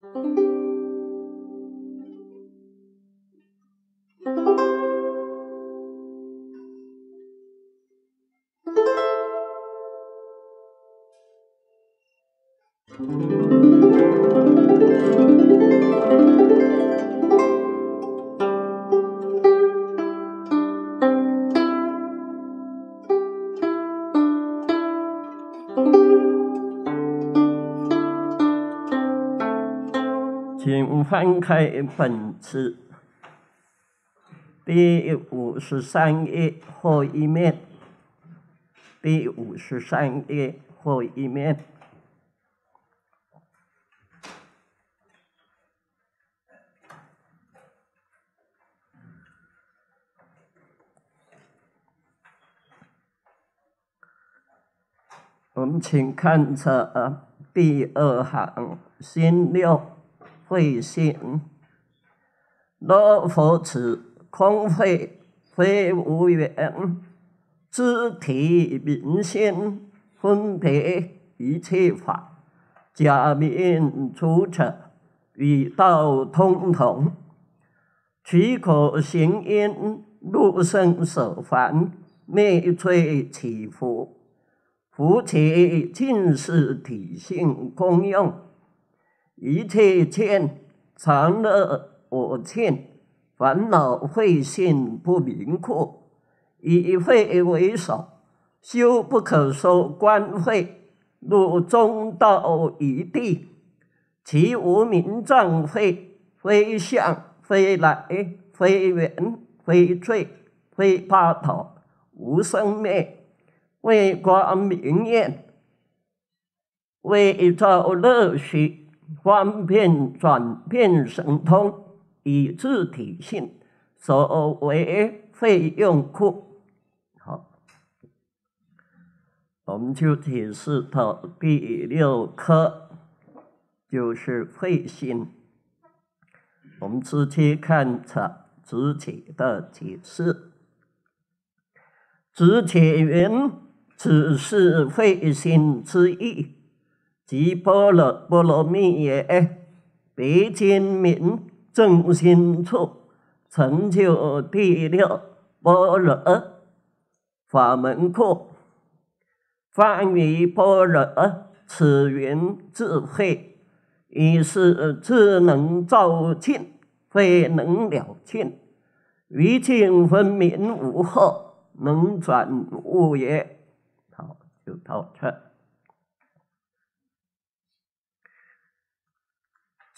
Thank mm. you. 翻开本次第五十三页或一面，第五十三页或一面。我们请看这第二行新六。慧心，若佛此空慧，非无缘；知体明心，分别一切法，假名出者，与道通同。取可行因，入胜舍凡，灭罪起福，福其尽是体性功用。一切见常乐我净，烦恼慧性不明阔，以慧为首，修不可说官慧，入中道一地，其无名障慧，非向非来，非缘非罪非八道，无生灭，为光明眼，为照乐虚。方便转变神通以自体性所为费用库。好，我们就解释到第六科，就是慧心。我们直接看查自己的解释。直前云只是费心之意。及般若波罗蜜也。白金明正心处，成就第六般若法门故。方译般若，此云智慧，于是智能照见，非能了见，于见分明无后，能转物也。好，就到这。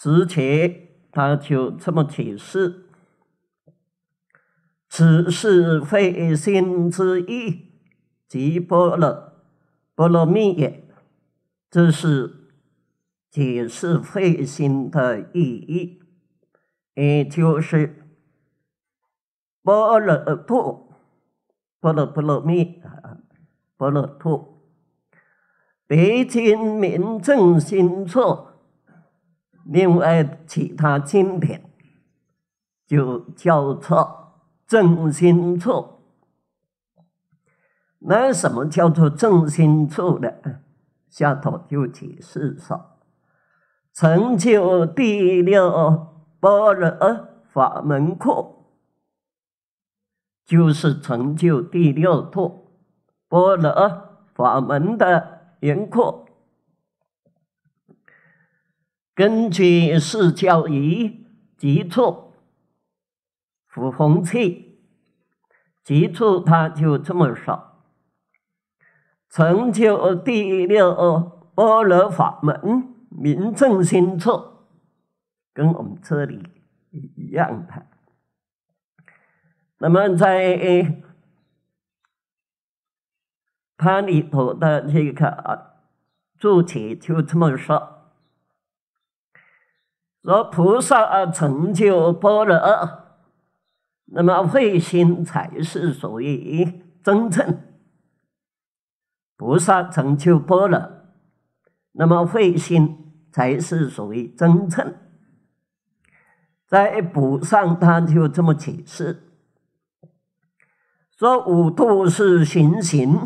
之前他就这么解释：“此是非心之意，即波罗波罗蜜也。这是解释非心的意义。也就是波罗兔，波罗波罗蜜啊，波罗兔，北京民政心措。另外，其他经典就叫做正心处。那什么叫做正心处呢？下头就解释说，成就第六般若法门库，就是成就第六度般若法门的圆库。根据释教仪接处护风器，接触，他就这么说：成就第六阿罗法门，名正心处，跟我们这里一样的。那么在他里头的这个注解就这么说。说菩萨成就般若，那么慧心才是属于真正菩萨成就般若，那么慧心才是属于真正。在补上，他就这么解释：说五度是行行，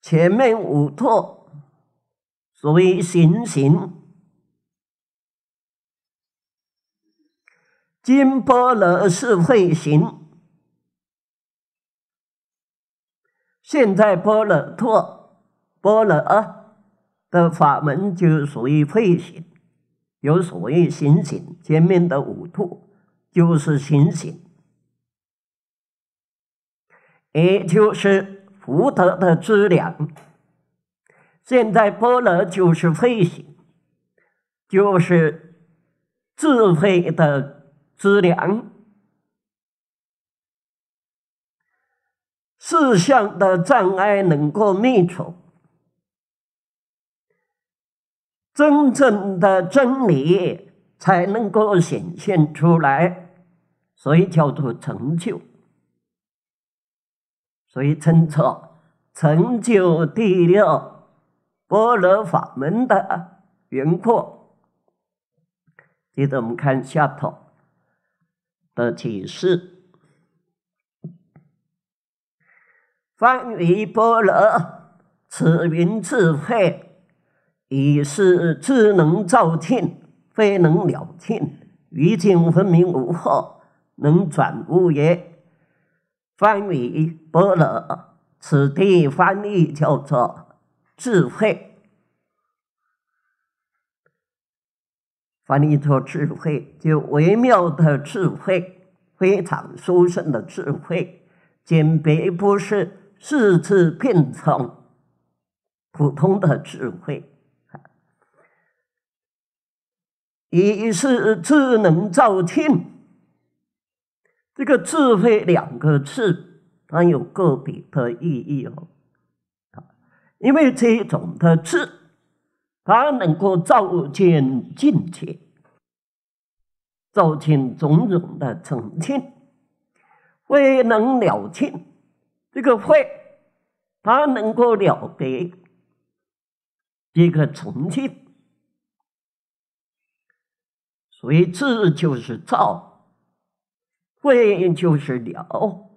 前面五度所谓行行。金波罗是慧行，现在波罗陀、波罗阿的法门就属于慧行，有属于行行。前面的五度就是行行，也就是福德的质量。现在波罗就是慧行，就是智慧的。质量四项的障碍能够灭除，真正的真理才能够显现出来，所以叫做成就。所以称作成就第六波罗法门的轮廓。接着我们看下头。的启示。翻译波罗，此名智慧，以是智能照见，非能了天，于境分明无惑，能转无言。翻译波罗，此地翻译叫做智慧。翻译出智慧，就微妙的智慧，非常殊胜的智慧，简别不是四次辩聪普通的智慧。一是智能造天，这个“智慧”两个字，它有个别的意义哦。因为这种的智。他能够照见境界，照见种种的成清，慧能了清这个慧，他能够了得这个重庆。所以智就是照，慧就是了，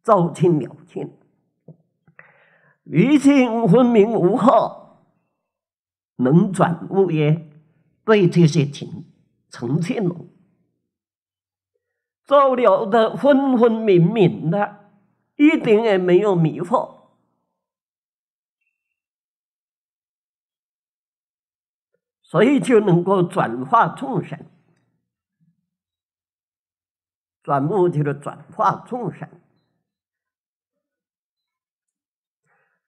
照尽了清，于心分明无后。能转物业，对这些情成现了，照料的分分明明的，一点也没有迷惑，所以就能够转化众生。转目就是转化众生。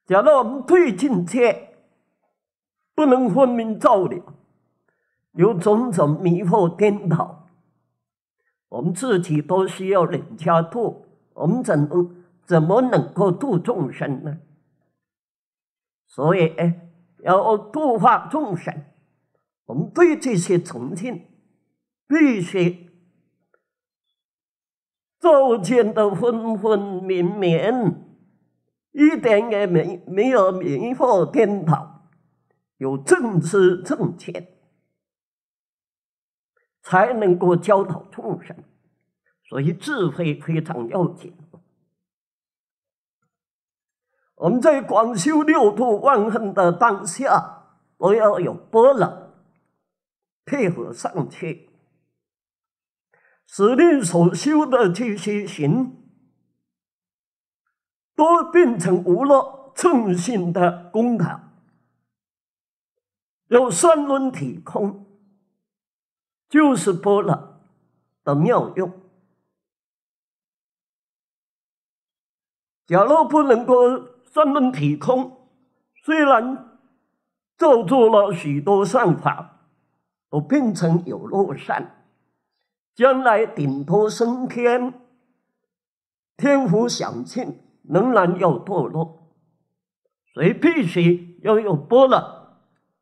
假如我们对境界，不能分明照了，有种种迷惑颠倒，我们自己都需要人家度，我们怎么怎么能够度众生呢？所以，要度化众生，我们对这些重庆必须照见的分分明明，一点也没没有迷惑颠倒。有正知正见，才能够教导众生，所以智慧非常要紧。我们在广修六度万恨的当下，都要有波浪配合上去。使你所修的这些行，都变成无乐正信的功德。有三轮体空，就是波浪的妙用。假若不能够三轮体空，虽然造作了许多善法，都变成有漏善，将来顶多升天，天福享尽，仍然要堕落，所以必须要有波浪。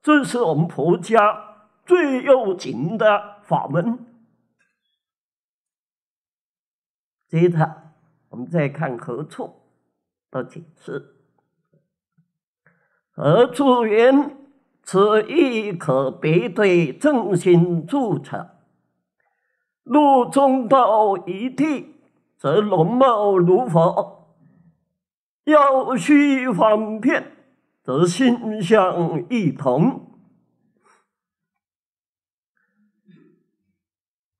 这是我们婆家最要紧的法门。接着，我们再看何处的解释。何处言此亦可别对正心注者。路中道一地，则容貌如佛，要须方便。则心相异同，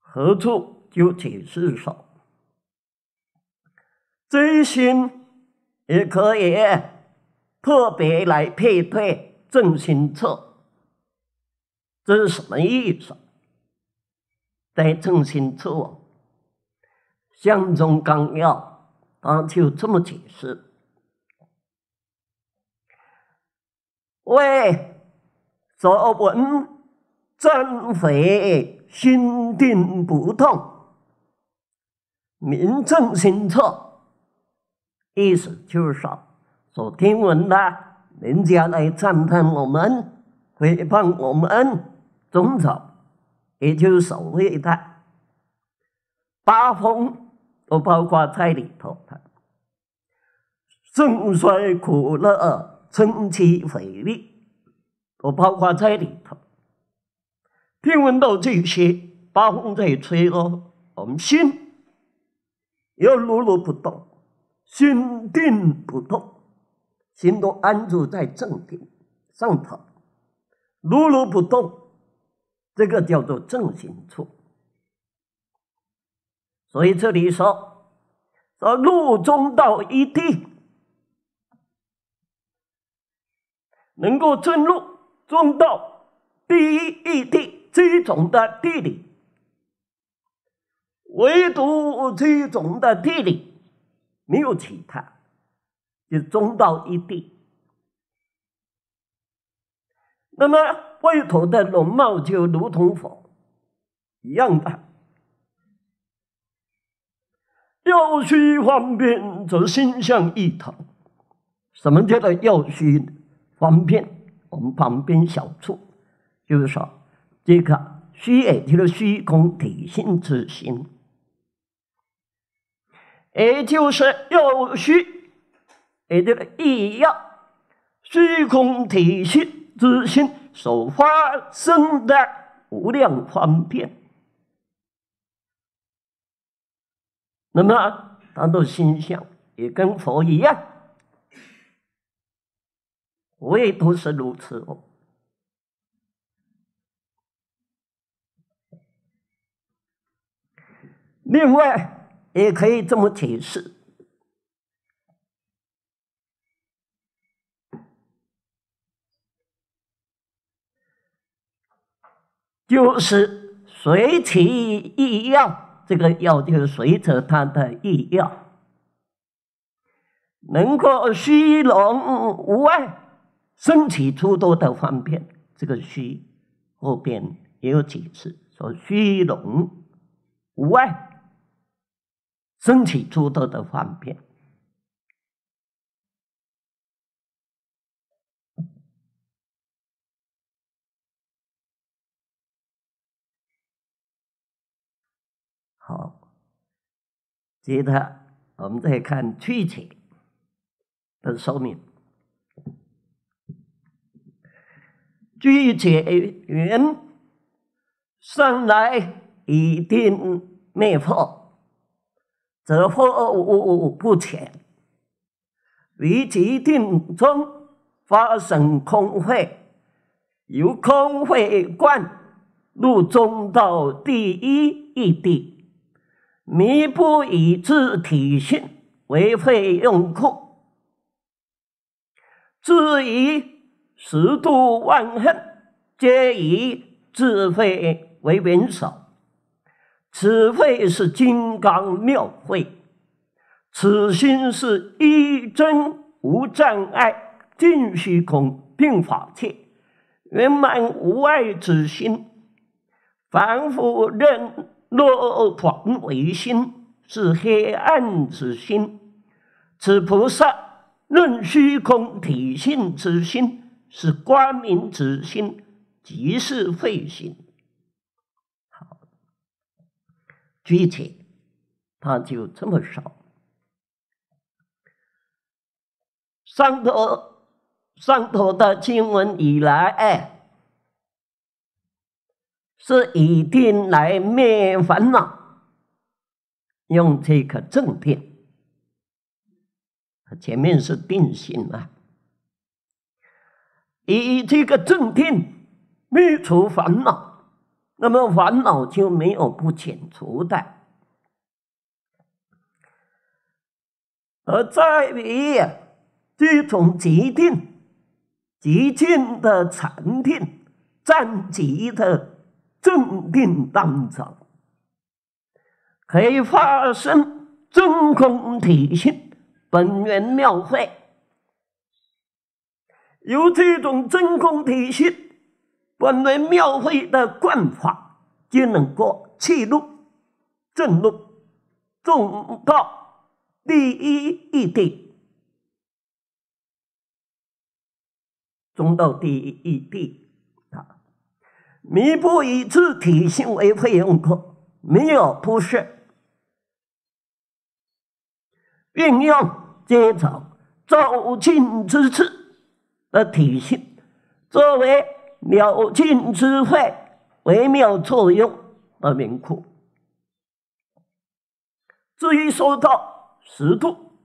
何处究竟之手？真心也可以特别来配对正心测，这是什么意思？在正心测《相中纲要》他就这么解释。为作文真费，心定不痛，名正心错，意思就是说，所听闻的，人家来赞叹我们，诽谤我们，种种，也就是所谓的八风，都包括在里头的，盛衰苦乐。空气、水力都包括在里头。听闻到这些，把风在吹哦，我们心，要如如不动，心定不动，心都安住在正定上头，如如不动，这个叫做正行处。所以这里说，说路中到一地。能够进入、中道第一义地这种的地理，唯独这种的地理没有其他，就中道一地。那么外头的容貌就如同佛一样的，要去方便，则心向一同。什么叫做要去？方便，我们方便小处，就是说，这个虚，就是虚空体性之心，也就是又虚，也就是一样，虚空体性之心所发生的无量方便，那么他的心相，也跟佛一样。我也都是如此哦。另外，也可以这么解释，就是随其意要，这个“要”就是随着他的意要，能够虚荣无碍。身体诸多的方便，这个虚后边也有几次说虚荣、无爱，身体诸多的方便。好，接着我们再看躯体的说明。聚钱员上来一定灭佛，则货物不浅，于其定中发生空慧，由空慧贯入中道第一异地，弥补以自体性为费用库。至于。十度万恨，皆以智慧为元首。此慧是金刚妙慧，此心是一真无障碍，尽虚空，并法界，圆满无碍之心。凡夫论落团为心，是黑暗之心。此菩萨论虚空体性之心。是光明之心，即是慧心。好，具体，他就这么少。上头，上头的经文以来，哎，是一定来灭烦恼，用这个正片。前面是定性啊。以这个正定灭除烦恼，那么烦恼就没有不遣除的。而在于这种极定、极静的禅定、暂寂的正定当中，可以发生真空体性、本源妙会。由这种真空体系本来庙会的惯法就能够记录、正录、重到第一义地，中到第一义地啊！弥补以自体系为费用可，没有铺设，运用街草造庆之次。的体系，作为了尽之会微妙作用的明库。至于说到十度，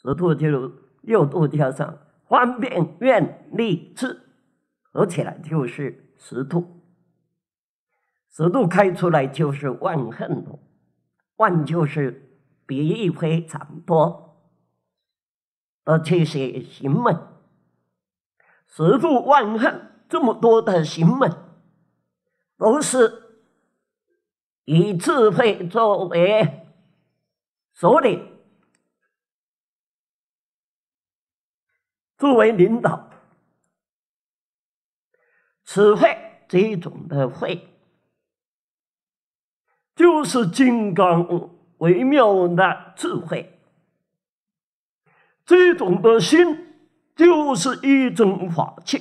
十度就六度加上方便愿力智，合起来就是十度。十度开出来就是万恨万就是别意非常多，而且是行门。十度万恨，这么多的心门，都是以智慧作为首领，作为领导。此慧这种的慧，就是金刚微妙的智慧，这种的心。就是一种法器，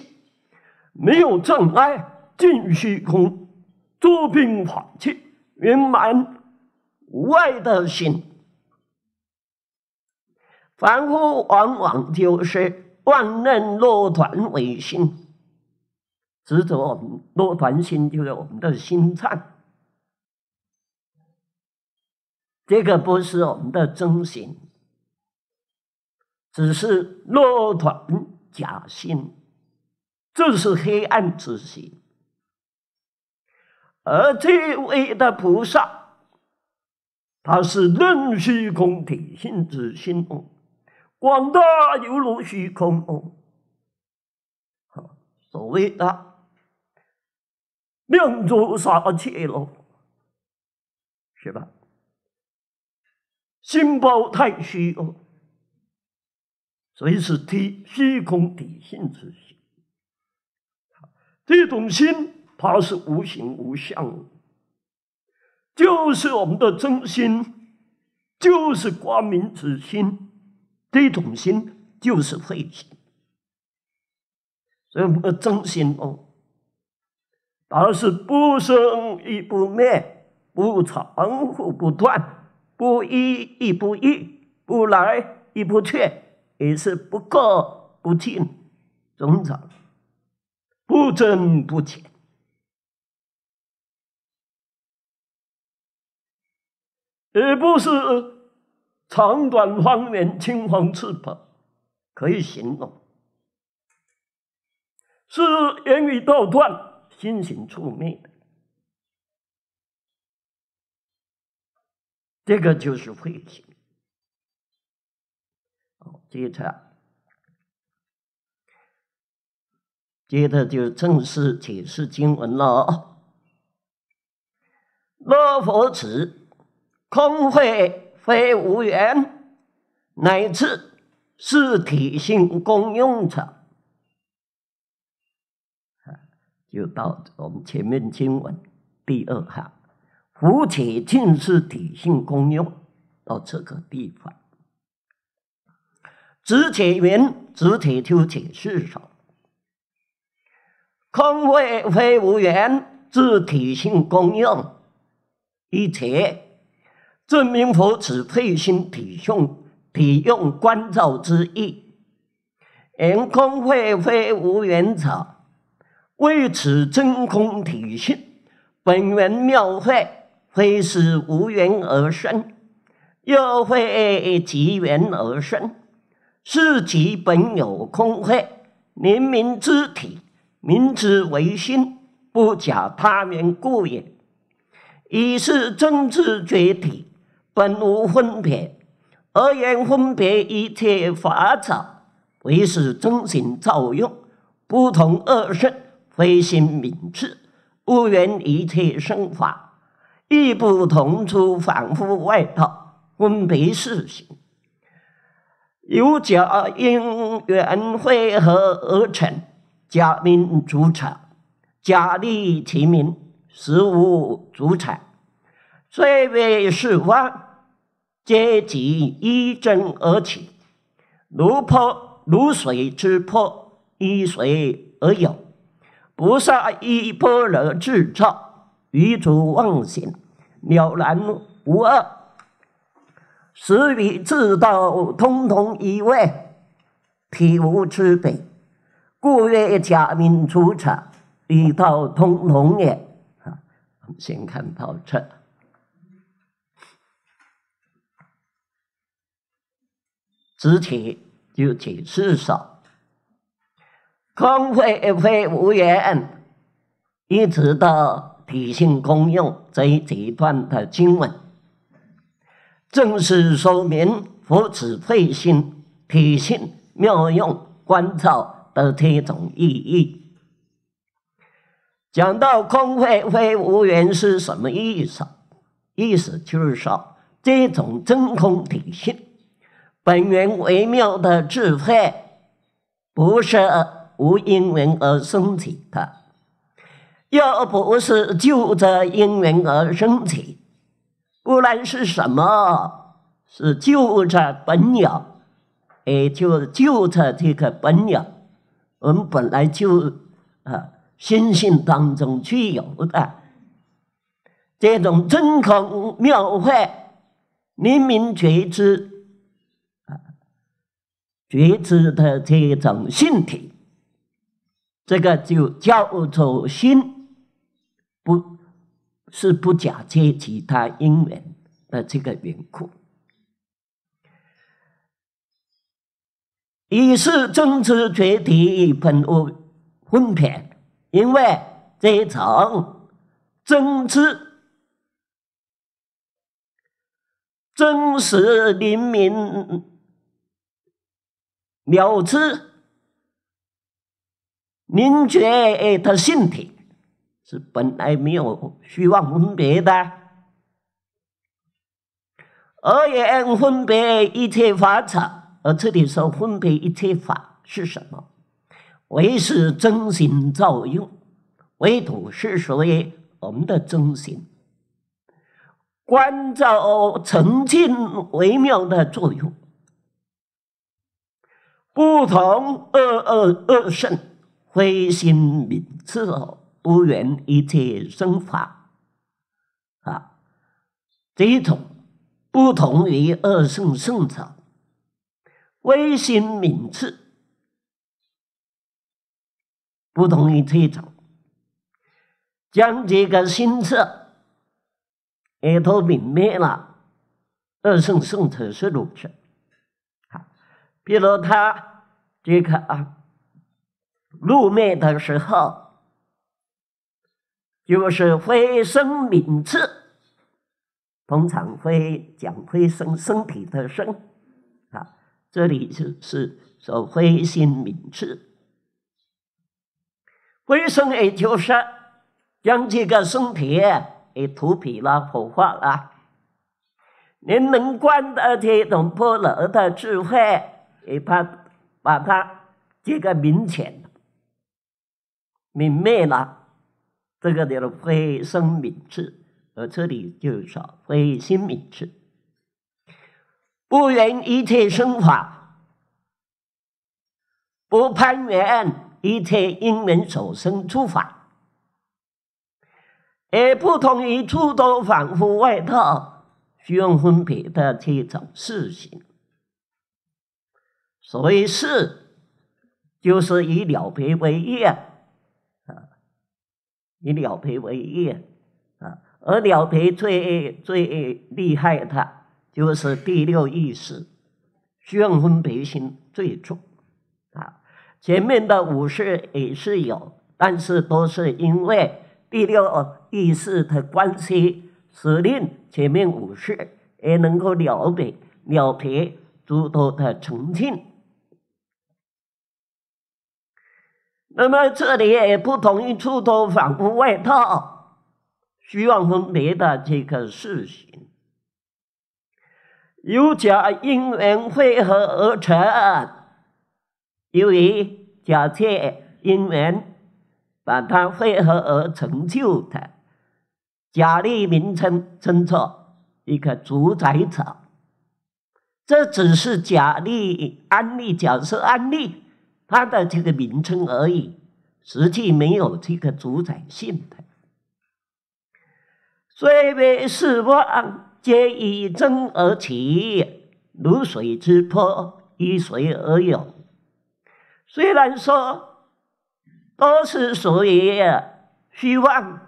没有障碍，进虚空，做品法器，圆满无碍的心。凡夫往往就是万念落团为心，执着我们落团心，就是我们的心颤，这个不是我们的真心。只是乐团假心，这是黑暗之心。而这位的菩萨，他是任虚空体性之心哦，广大犹如虚空哦。所谓的“命足杀气喽”，是吧？心包太虚哦。所以是体虚空体性之心，这种心它是无形无相，就是我们的真心，就是光明之心，这种心就是慧心。所以我们的真心哦，它是不生亦不灭，不长乎不断，不依亦不异，不来亦不去。也是不垢不净，种长不增不减，也不是长短方圆、青黄赤白可以形容，是言语道断、心行处灭的，这个就是慧解。接着，接着就正式解释经文了。若佛子空会非无缘，乃至是体性功用者，就到我们前面经文第二行，佛体尽是体性功用，到这个地方。止铁云，止铁就铁是上。空位非无缘，自体性功用。一切，证明佛此铁心体用，体用观照之意。言空会非无缘者，为此真空体性，本源妙会，非是无缘而生，又非集缘而生。世即本有空慧，明明之体，明之唯心，不假他人故也。以是真治觉体，本无分别，而言分别一切法者，唯是真心照用，不同恶身，非心明智，无缘一切生法，亦不同出凡夫外道分别事行。由假因缘汇合而成，假名主成，假力其名，实无主产。虽为是法，皆即依真而起。如破如水之破，依水而有；菩萨依般若智造，于诸妄心，了然无二。始与至道通通一外，体无差别，故曰假名出者，与道通通也。啊，我们先看到这，之前就讲四少，空会非无缘，一直到体醒功用这一这一段的经文。正是说明佛子慧心体性妙用观照的这种意义。讲到空慧非无缘是什么意思？意思就是说，这种真空体性本源微妙的智慧，不是无因缘而生起的，又不是就着因缘而生起。无量是什么？是救他本鸟，也就救他这个本鸟。我们本来就啊，心性当中具有的这种真空妙慧、明明觉知啊，觉知的这种性体，这个就叫做心。是不假借其他因缘的这个缘故，一是政治决堤喷雾分片，因为这场政治真实灵敏了之，明确他的性体。是本来没有虚妄分别的，而也分别一切法者，而这里说分别一切法是什么？唯是真心照用，唯独是所于我们的真心，关照澄净微妙的作用，不同二二二圣灰心明次哦。不缘一切生法，啊，这一种不同于二圣圣者微心名次，不同于这一种，将这个心次也都泯灭了，二圣圣者是如此，比如他这个啊，露面的时候。就是飞升名次，通常会讲飞升身体的身，啊，这里就是说飞心名次，飞升也就是将这个身体给涂皮了、腐化了。您能观的这种波罗的智慧，诶，把把它这个名前泯灭了。这个叫做非生名智，而这里就说非心名智，不缘一切生法，不攀缘一切因缘所生诸法，而不同于诸多凡夫外道需分别的这种事情。所谓是，就是以了别为业。以了赔为业，啊，而了赔最最厉害的，就是第六意识，要分别心最重，啊，前面的五识也是有，但是都是因为第六意识的关系，使令前面五识，而能够了别了别诸多的成境。那么，这里也不同意出头反复外套希望分别的这个事情，有假因缘汇合而成，由于假借因缘把它汇合而成就的假立名称称作一个主宰者，这只是假立安例，假设安例。它的这个名称而已，实际没有这个主宰性的。虽为世妄，皆以真而起，如水之波，依水而涌。虽然说都是属于虚妄，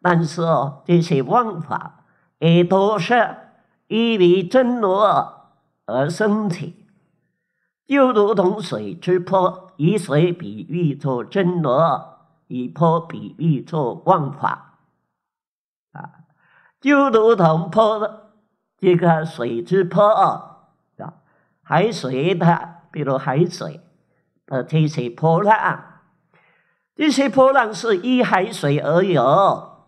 但是这些妄法也都是因为真如而生起。就如同水之波，以水比喻作真罗，以波比喻作万法。啊，就如同波的这个水之波啊，海水的，比如海水，而这起波浪，这些波浪是依海水而有。啊，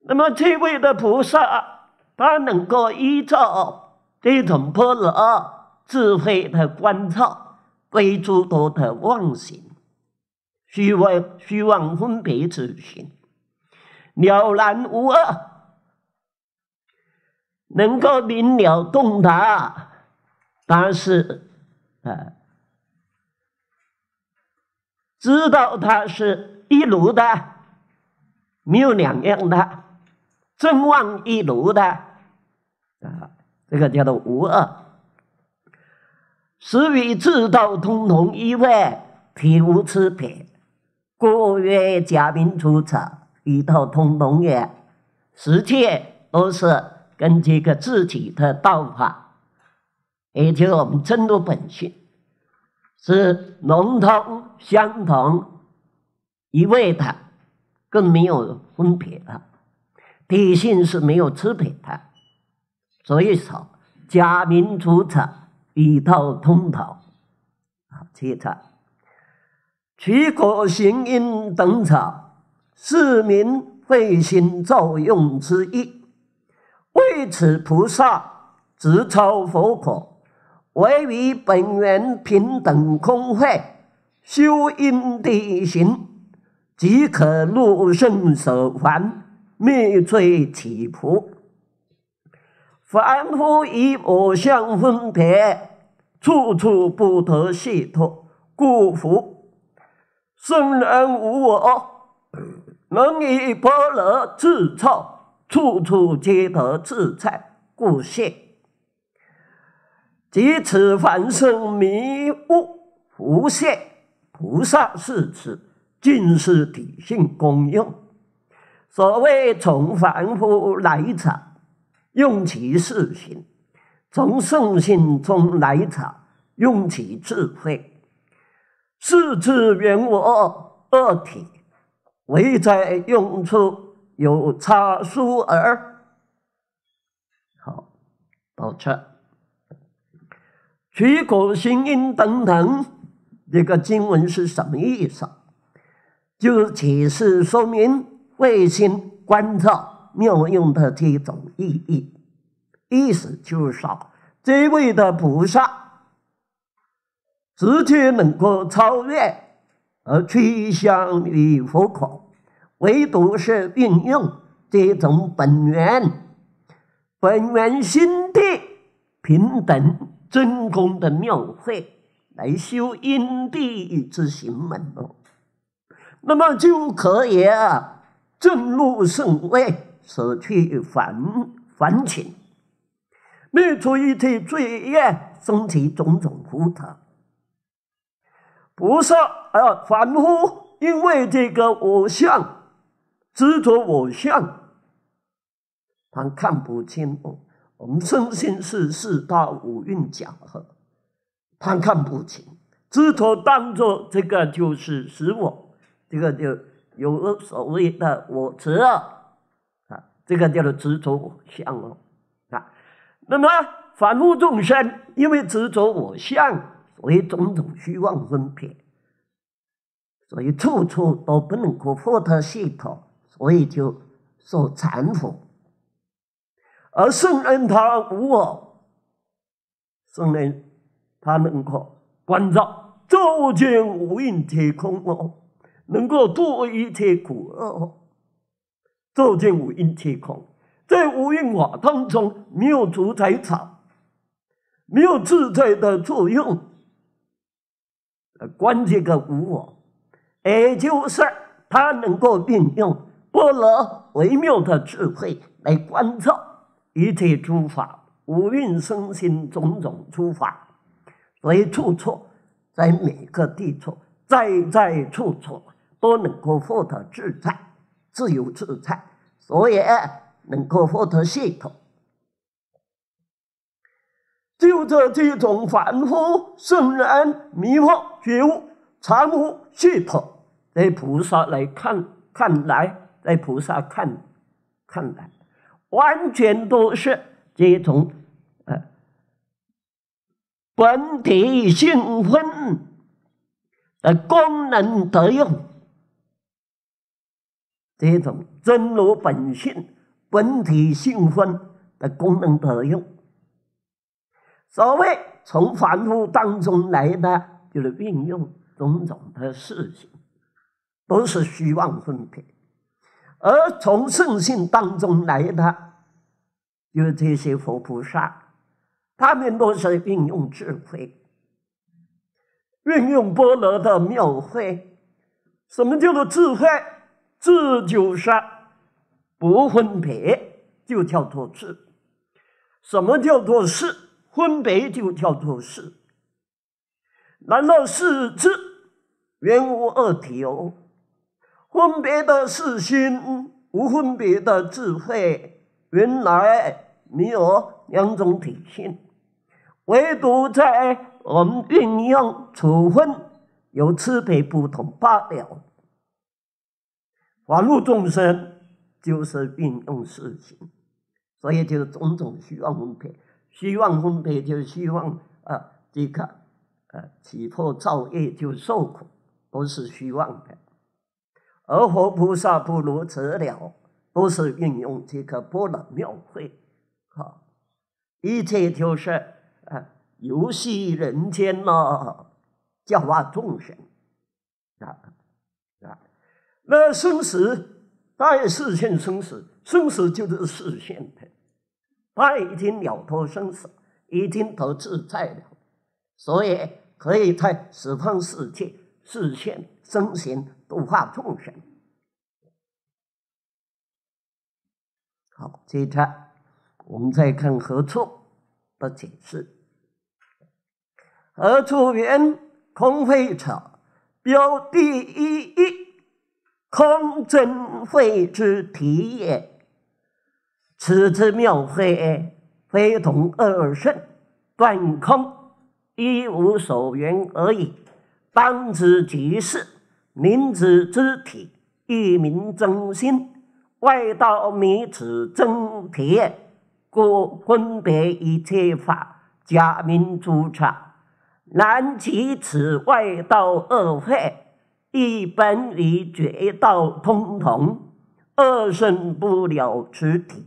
那么这位的菩萨，他能够依照。这种破了智慧的观察，非诸多的妄行，虚妄虚妄分别之心，了然无二，能够明了洞达，但是，啊，知道它是一如的，没有两样的，真妄一如的，啊。这个叫做无二，实与至道通同一外，体无差别。故曰：假名出者，一道通同也。实际都是跟这个自己的道法，也就是我们真如本性，是融通相同、一味的，更没有分别的，体性是没有差别。的所以，说，假名除草，以道通跑，啊，切草，取果行因等草，是名费心作用之一。为此菩萨直超佛果，唯于本源平等空慧修因地行，即可入圣所凡灭罪起菩提。凡夫以我相分别，处处不得解脱，故佛圣人无我，能以般若自照，处处皆得自在，故现。即此凡圣迷悟，无现菩萨是此，尽是体性功用。所谓从凡夫来者。用其事行，从圣性中来者；用其智慧，四次圆我恶体，唯在用处有差殊耳。好，保持。取口行音等等，这个经文是什么意思？就解释说明，卫心观照。妙用的这种意义，意思就是说，这位的菩萨直接能够超越而趋向于佛果，唯独是运用这种本源、本源心地平等真空的妙慧来修因地之行门哦，那么就可以啊正入圣位。舍去凡凡情，灭除一切罪业，升起种种福德。不是啊，凡夫因为这个我相执着我相，他看不清我，我们身心是四大五蕴假合，他看不清，执着当作这个就是实我，这个就有所谓的我执啊。这个叫做执着相哦，啊，那么凡夫众生因为执着我相，所以种种虚妄分别，所以处处都不能够获得系统，所以就受缠缚。而圣恩他无我，圣人他能够关照，照见五蕴皆空哦，能够度一切苦厄。照见五蕴皆空，在五蕴法当中，没有主宰场，没有自在的作用。关键的无我，也就是他能够运用波罗微妙的智慧来观照一切诸法，五蕴身心种种诸法，以处处，在每个地处，在在处处都能够获得自在。自由自在，所以能够获得系统。就这几种凡夫、圣人、迷惑、觉悟、常无、系统，在菩萨来看，看来，在菩萨看，看来，完全都是这种，呃，本体性分的功能得用。这种真如本性、本体性分的功能的用，所谓从凡夫当中来的，就是运用种种的事情，都是虚妄分别；而从圣性当中来的，就是这些佛菩萨，他们都是运用智慧，运用波罗的妙慧。什么叫做智慧？这就是不分别就叫做“是”，什么叫做“是”？分别就叫做“是”。难道“是”字原无二体哦？分别的是心，无分别的智慧，原来没有两种体现，唯独在我们运用处分有区别不同罢了。法度众生就是运用事情，所以就种种虚妄分别，虚妄分别就希望啊，这个啊，起破造业就受苦，都是虚妄的。而佛菩萨不如此了，都是运用这个波罗妙慧，啊，一切就是啊，游戏人间呐，教化众生啊。那生死，大也实现生死，生死就是实现的。他已经了脱生死，已经得自在了，所以可以在十方世界实现生行度化众生。好，接着我们再看何处的解释。何处缘空会草，标第一一。空真慧之体也，此之妙慧，非同二圣断空，一无所缘而已。当知即是明智之体，一明真心。外道迷此真体，故分别一切法，假名诸法，难及此外道二慧。一般与绝道通同，二圣不了此体，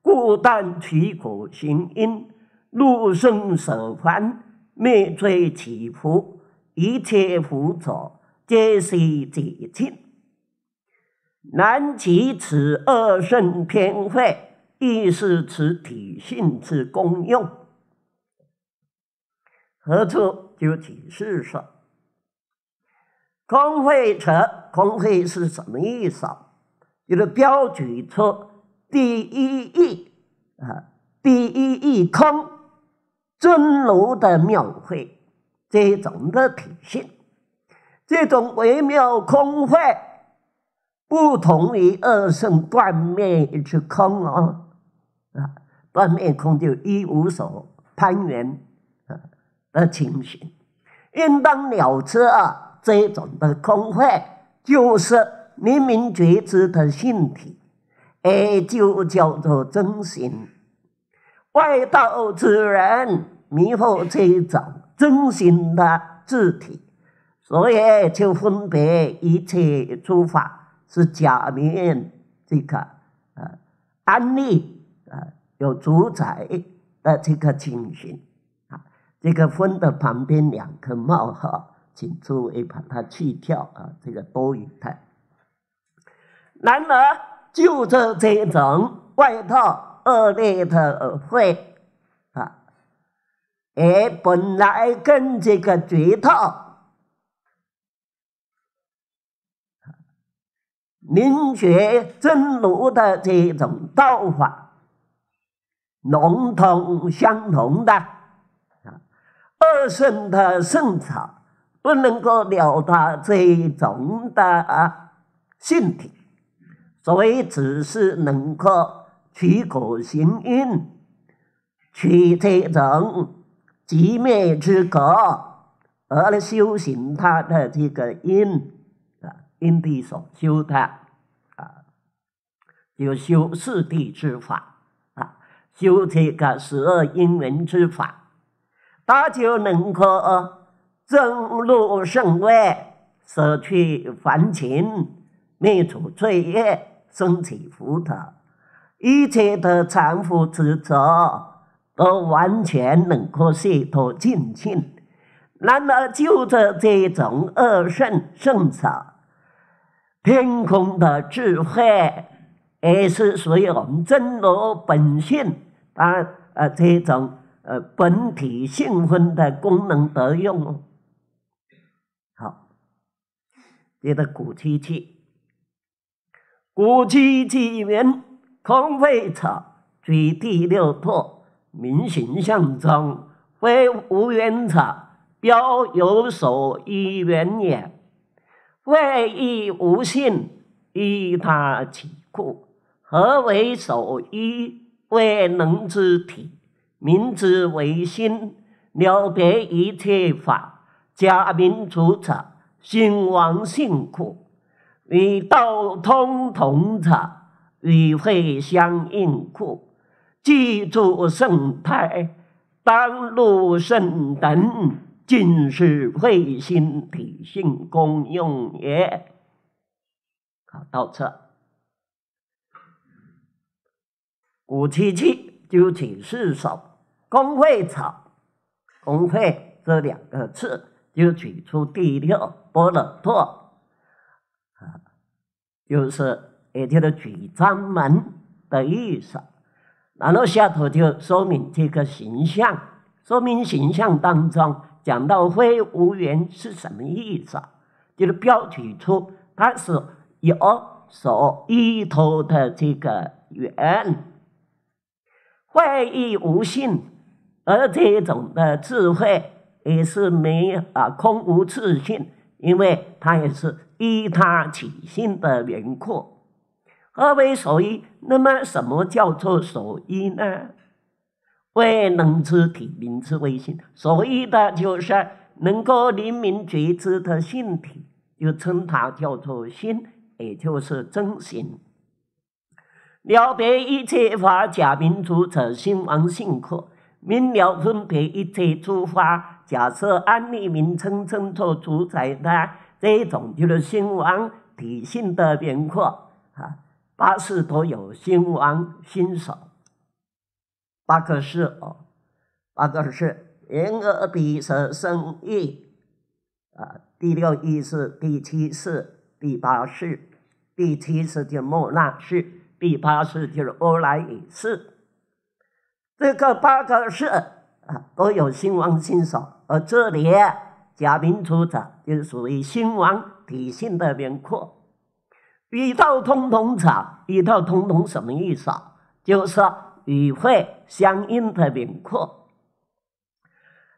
故但取苦行因，入圣受烦，灭罪起福，一切福躁，皆是解心。难其此二圣偏废，亦是此体性之功用。何处就解释上？空会者，空会是什么意思？就是标举出第一义啊，第一义空尊如的妙会，这种的体现。这种微妙空会不同于二圣断灭之空啊啊，断灭空就一无所攀缘啊的情形，应当了知啊。这种的空幻，就是明明觉知的性体，也就叫做真心。外道之人迷惑这种真心的字体，所以就分别一切诸法是假名。这个呃安利呃有主宰的这个情形啊，这个分的旁边两个冒号。请注意，把它去掉啊！这个多余态。然而，就这这种外套恶劣的会啊，哎，本来跟这个绝套，凝觉真如的这种道法，笼统相同的啊，二圣的圣草。不能够了达最种的啊性体，所以只是能够取口行因，取这种寂灭之果，而来修行他的这个因啊因地所修的啊，就修四地之法啊，修这个十二因缘之法，他就能够。正路圣威舍去凡情，灭除罪业，升起福德，一切的财富执责都完全能够解脱清净。然而，就着这种恶圣圣者，天空的智慧也是随我们真如本性，它呃这种呃本体性分的功能得用。曰：“得古器器，古器器名康惠者，举第六拓，民形相中非无缘者，标有所依缘也。为亦无信，依他起故。何为所依？未能知体，明知为心，了别一切法，假名著者。”心王性苦，与道通同者，与会相应库，记住圣胎、当路圣等，尽是会心体性功用也。好，到这，五七七就请四首，工会草，工会这两个字。就取出第一条波罗多，啊，就是也就是取章门的意思。然后下头就说明这个形象，说明形象当中讲到非无缘是什么意思？就是标取出它是有所依托的这个缘，非亦无性，而这种的智慧。也是没啊，空无自信，因为他也是依他起性的缘故。何为所依？那么什么叫做所依呢？为能知体明知为心，所依的就是能够灵敏觉知的性体，又称它叫做心，也就是真心。了别一切法假名，除者，心王信可明了分别一切诸法。假设安利名称称作主宰的这种就是新王体性的变化啊，八世都有新王新手，八个世哦，八个世，人耳鼻舌生意啊，第六意是第七世，第八世，第七世就末那世，第八世就是欧莱耶世，这个八个世啊都有新王新手。而这里假名出者，就是属于新王体性的轮廓。一道通通草，一道通通什么意思？啊？就是与会相应的轮廓。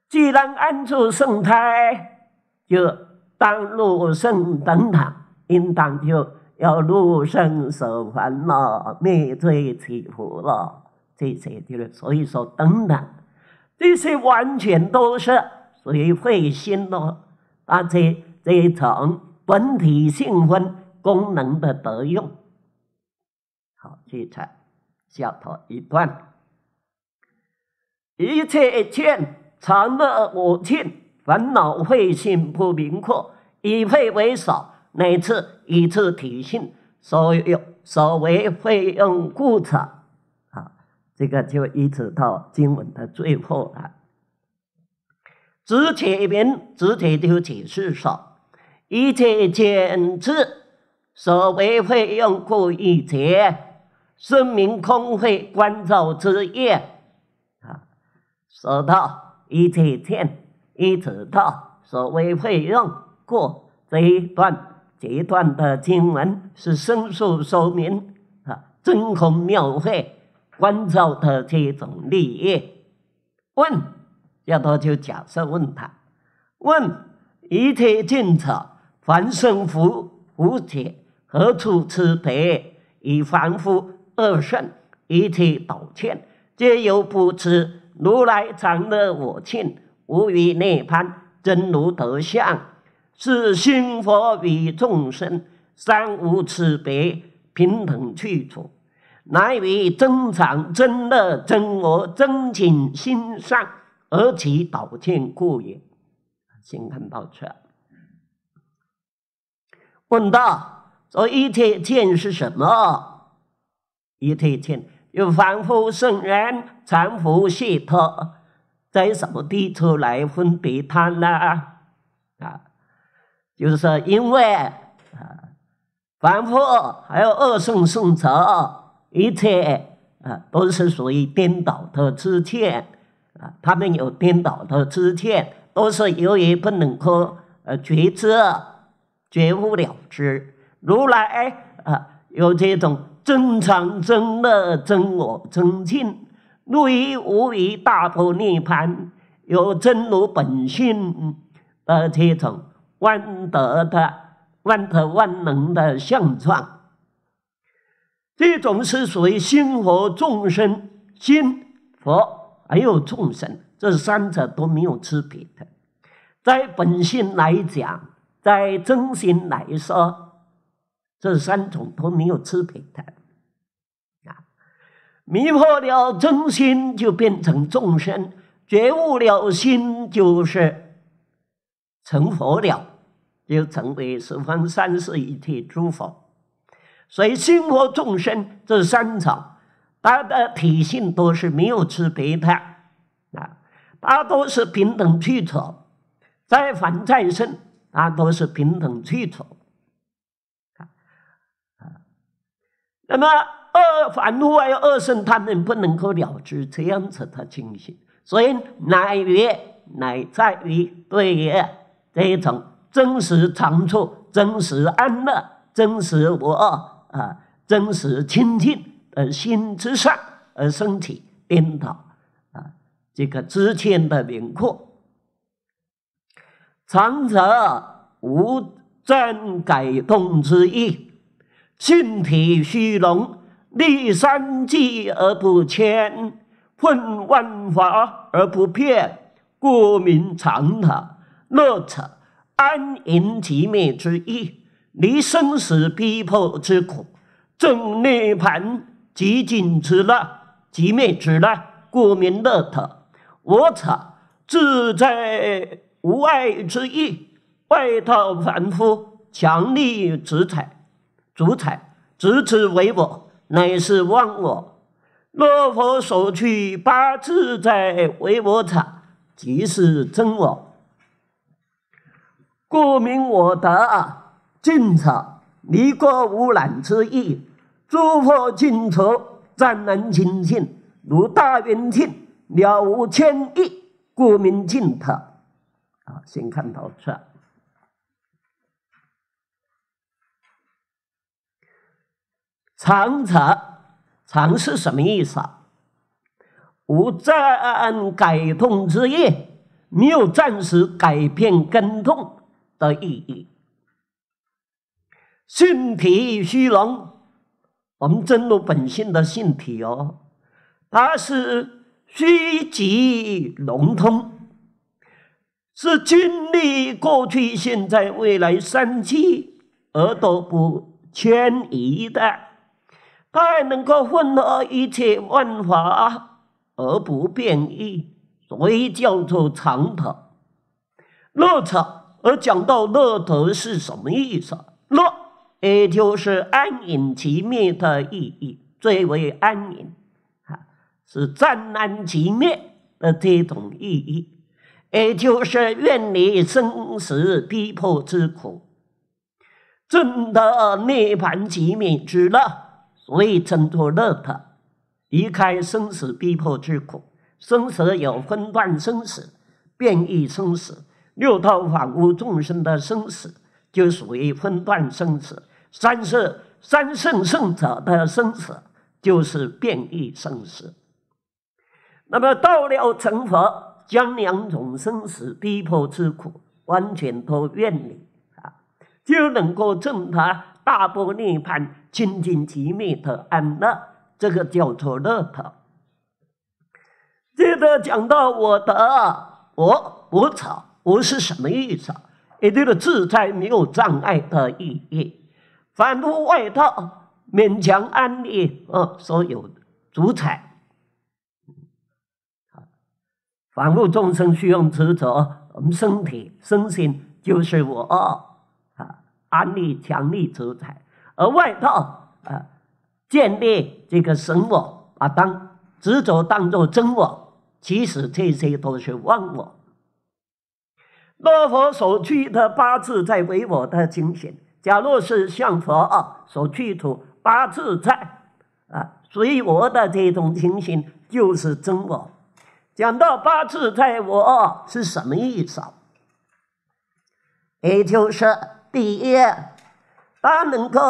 既然安住圣胎，就当入圣灯塔，应当就要入圣手，烦恼灭罪祈福了，这些就是，所以说等塔，这些完全都是。随会心乐，而且这一层本体性分功能的得用，好，去着下头一段，一切一切常乐我净，烦恼会心不明阔，以会为首，乃至一次体性所有所为会用故者，好，这个就一直到经文的最后了。只前一遍，只前就解释说，一切坚次，所谓费用过一切，生明空会观照之意。啊，说到一切千，一直到所谓费用过这一段，这一段的经文是深述说明啊真空妙会观照的这种利益。问。要多就假设问他，问一切净者，凡生福福体何处吃得？以凡夫恶圣一切道歉，皆有不痴，如来常乐我净，无欲涅槃真如德相，是心佛与众生三无慈别平等去处，乃为增长、真乐真我真情心上。而其导见故也，心看抱歉。问道：说一切见是什么？一切见有凡夫圣人、常佛系特，在什么地方来分别他呢？啊，就是说，因为啊，凡夫还有恶圣圣者，一切啊都是属于颠倒的之见。他们有颠倒的知见，都是由于不能够呃觉知，觉悟了知。如来哎啊，有这种真常真乐真我真净，入于无余大波涅盘，有真如本性的这种万德的万德万能的相状。这种是属于心佛众生心佛。还有众生，这三者都没有差别。的，在本性来讲，在真心来说，这三种都没有差别的。啊，迷惑了真心就变成众生；觉悟了心就是成佛了，就成为十方三世一切诸佛。所以心和众生，这三者。他的体性都是没有区别，的啊，他都是平等去除，在凡再圣，他都是平等去除。啊那么二凡外二圣，他们不能够了知这样子的情形，所以乃于乃在于对于这一种真实长处、真实安乐、真实无二啊、真实清净。而心之善，而身体颠倒啊，这个知天的轮廓。常则无真改动之意，性体虚荣，立三际而不迁，混万法而不变，故名常乐，乐者安隐寂灭之意，离生死逼迫之苦，正涅盘。极尽之乐，极灭之乐，故名乐特。我者自在无碍之意，外道凡夫强力执采，主宰执持为我，乃是忘我。若佛所去八自在为我者，即是真我。故名我得尽者离过无染之意。诸佛净土湛然清净，如大圆镜，了无千亿，故名净土。啊，先看到这。常常是什么意思啊？无暂改痛之意，没有暂时改变根痛的意义。性体虚荣我们真如本性的性体哦，它是虚极融通，是经历过去、现在、未来三期而都不迁移的，它还能够混合一切万法而不变异，所以叫做常德乐德。而讲到乐德是什么意思？乐。也就是安隐其灭的意义最为安隐，啊，是暂安其灭的这种意义。也就是远离生死逼迫之苦，真的涅盘其灭之乐，所以称作乐的离开生死逼迫之苦。生死有分段生死、变异生死，六道法无众生的生死就属于分段生死。三是三圣圣者的生死，就是变异生死。那么到了成佛，将两种生死逼迫吃苦，完全都愿的啊，就能够证他大波涅盘清净极灭的安乐，这个叫做乐的。接着讲到我的我我者，我是什么意思？也就是自在没有障碍的意义。反复外套勉强安利啊，所有主宰啊，复众生需用执着，我们身体身心就是我啊，安利强力主宰，而外套啊，建立这个神我，把当执着当做真我，其实这些都是妄我。乐佛所去的八字在为我的精醒。假若是向佛啊所具足八自在啊，所以我的这种情形就是真我。讲到八自在我是什么意思啊？也就是第一，他能够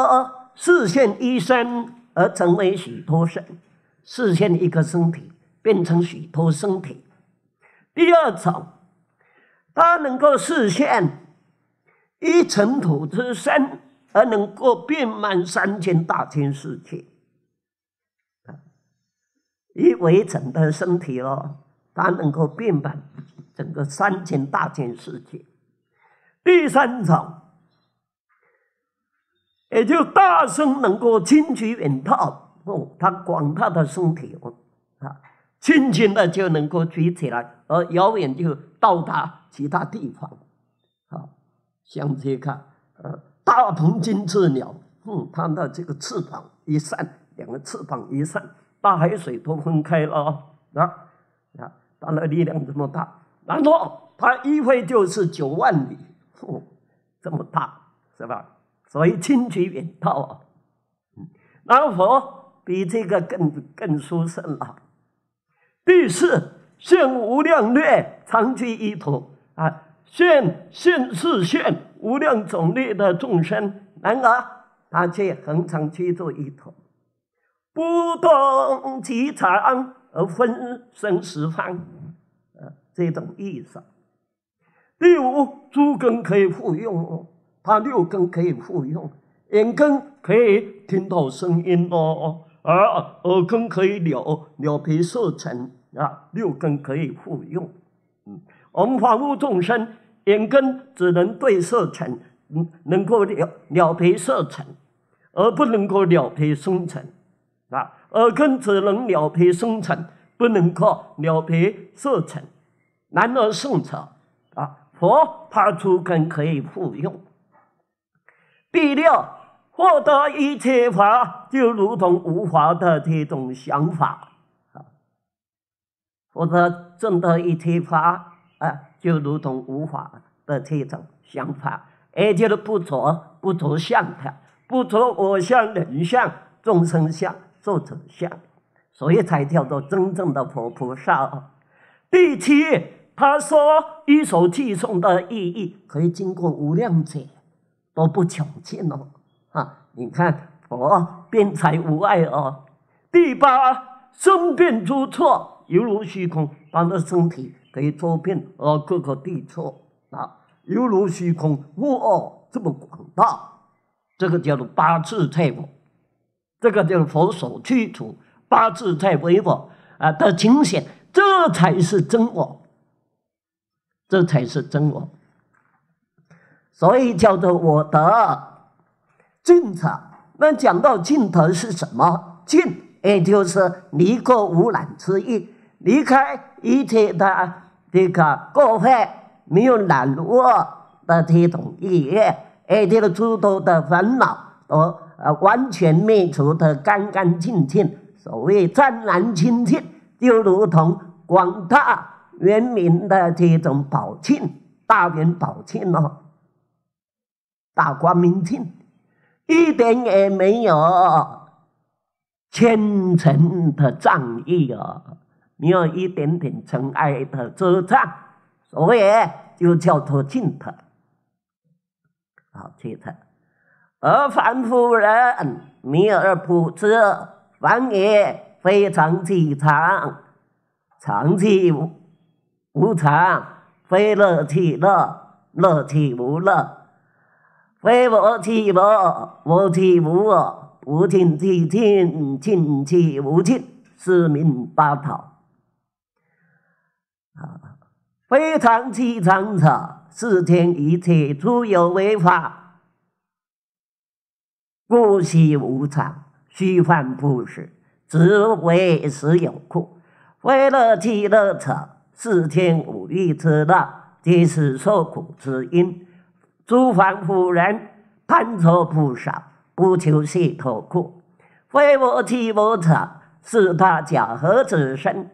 实现一生而成为许多生，实现一个身体变成许多身体。第二种，他能够实现。一尘土之身而能够遍满三千大千世界，啊，一微尘的身体哦，它能够遍满整个三千大千世界。第三种，也就大声能够轻举远道哦，它广大的身体哦，啊，轻轻的就能够举起来，而遥远就到达其他地方。向这看，呃，大鹏金翅鸟，哼，它的这个翅膀一扇，两个翅膀一扇，大海水都分开了啊！啊，它的力量这么大，然后它一飞就是九万里，哼，这么大是吧？所以，轻举远道啊，嗯，南佛比这个更更殊胜了？第四，现无量略，常居一土啊。现现是现无量种类的众生，然而他却恒常居住一土，不动其禅而分身十方，啊，这种意思。第五，诸根可以复用哦，他六根可以复用，眼根可以听到声音哦，而耳根可以了了皮色尘啊，六根可以复用，嗯，我们法物众生。眼根只能对色尘，能够了了别色尘，而不能够了别生尘，啊，耳根只能了别生尘，不能够了别色尘，然而胜者，啊，佛八出根可以复用。第六，获得一切法，就如同无法的这种想法，啊，获得正得一切法，啊。就如同无法的这种想法，而且是不着不着相的，不着我相、人相、众生相、作者相，所以才叫做真正的佛菩萨哦。第七，他说一首偈送的意义可以经过无量劫都不穷尽哦。啊，你看佛辩才无碍哦。第八，生病出错犹如虚空，把的身体。可以作遍而各个地出啊，犹如虚空无二这么广大，这个叫做八字太我，这个叫佛所去除八字太为我啊的情显，这才是真我，这才是真我，所以叫做我的净土。那讲到净土是什么净？也就是离过污染之意，离开一切的。这个过分，没有懒惰的这种意愿，而这个诸多的烦恼都呃完全灭除的干干净净。所谓湛然清净，就如同广大人民的这种宝庆，大圆宝庆哦，大光明庆，一点也没有千层的障义啊。你有一点点尘埃的遮障，所以就叫做净土。好净的。而凡夫人迷而不知，凡也非常起常，常起无常，非乐起乐，乐起无乐，非我起我，我起无我，不尽起亲，亲起无尽，是名八头。非常气常者，四天一切诸有为法，故喜无常，虚幻不实，只为时有苦；为乐起乐者，四天五日之道，即是受苦之因。诸凡夫人贪求不少，不求解脱苦；非我起我者，是他假合之身，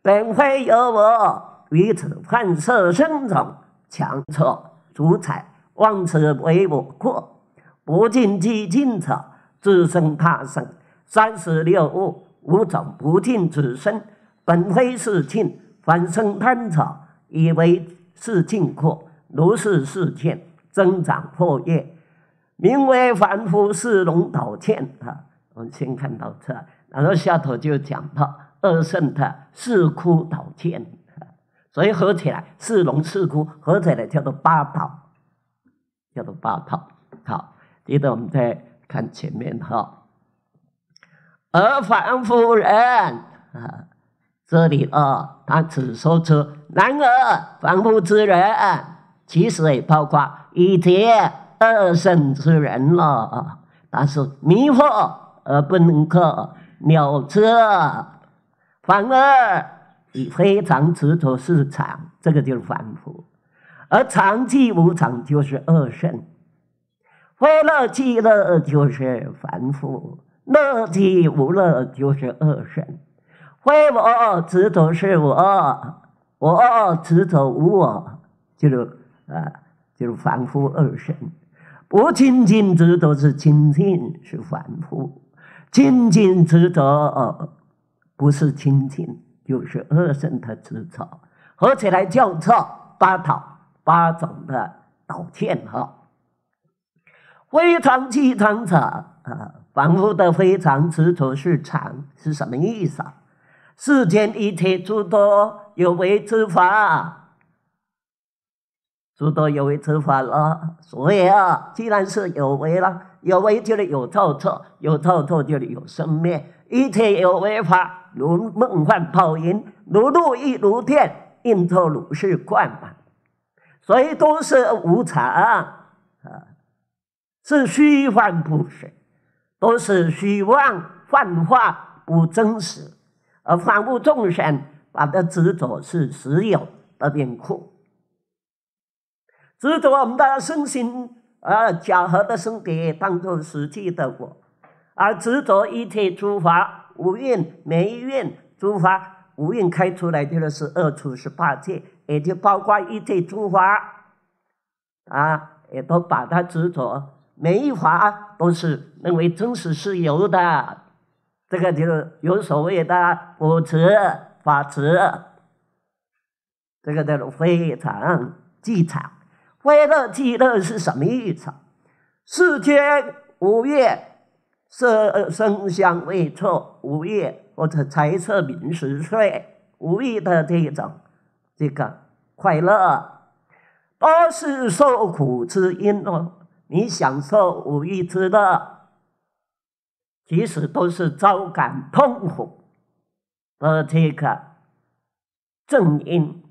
本非有我。于此幻色生长，强者主宰，妄此为我过，不尽其尽者，自生他生。三十六物，五种不尽之身，本非是尽，反生贪着，以为是尽故，如是是欠，增长破叶。名为凡夫是龙岛歉啊！我们先看到这，然后下头就讲到二圣的是窟岛歉。所以合起来，四龙四虎合起来叫做八套，叫做八套。好，接着我们再看前面哈。而凡夫人啊，这里啊，他只说出男儿凡夫之人，其实也包括一切二圣之人了啊。但是迷惑而不能克，了之，反而。你非常执着市场，这个就是凡夫；而常期无常就是二圣。非乐弃乐就是凡夫，乐弃无乐就是二圣。非我执着是我，我执着无我，就是啊，就是凡夫二圣。不清净执着是清净，是凡夫；清净执着不是清净。就是二生的之草，合起来叫做八讨八种的道歉哈。非常气长者啊，反复的非常执着是长是什么意思？啊？世间一切诸多有为之法，诸多有为之法了。所以啊，既然是有为了，有为就是有造作，有造作就是有生命，一切有为法。如梦幻泡影，如露亦如电，应作如是观嘛。所以都是无常啊，是虚幻不实，都是虚妄幻化不真实，而凡夫众生把它执着是实有的变苦，执着我们的身心啊，假合的身体当做实际的我，而执着一切诸法。五蕴，每一蕴诸法，五蕴开出来就是是二处十八界，也就包括一切诸法，啊，也都把它执着，每一法都是认为真实是有的，这个就是有所谓的五持法持。这个叫做非常寂场，非乐寂乐是什么意思？四天五蕴。色声香味触五欲或者财色名食睡五欲的这种这个快乐，都是受苦之因哦。你享受五欲之乐，其实都是招感痛苦的这个正因。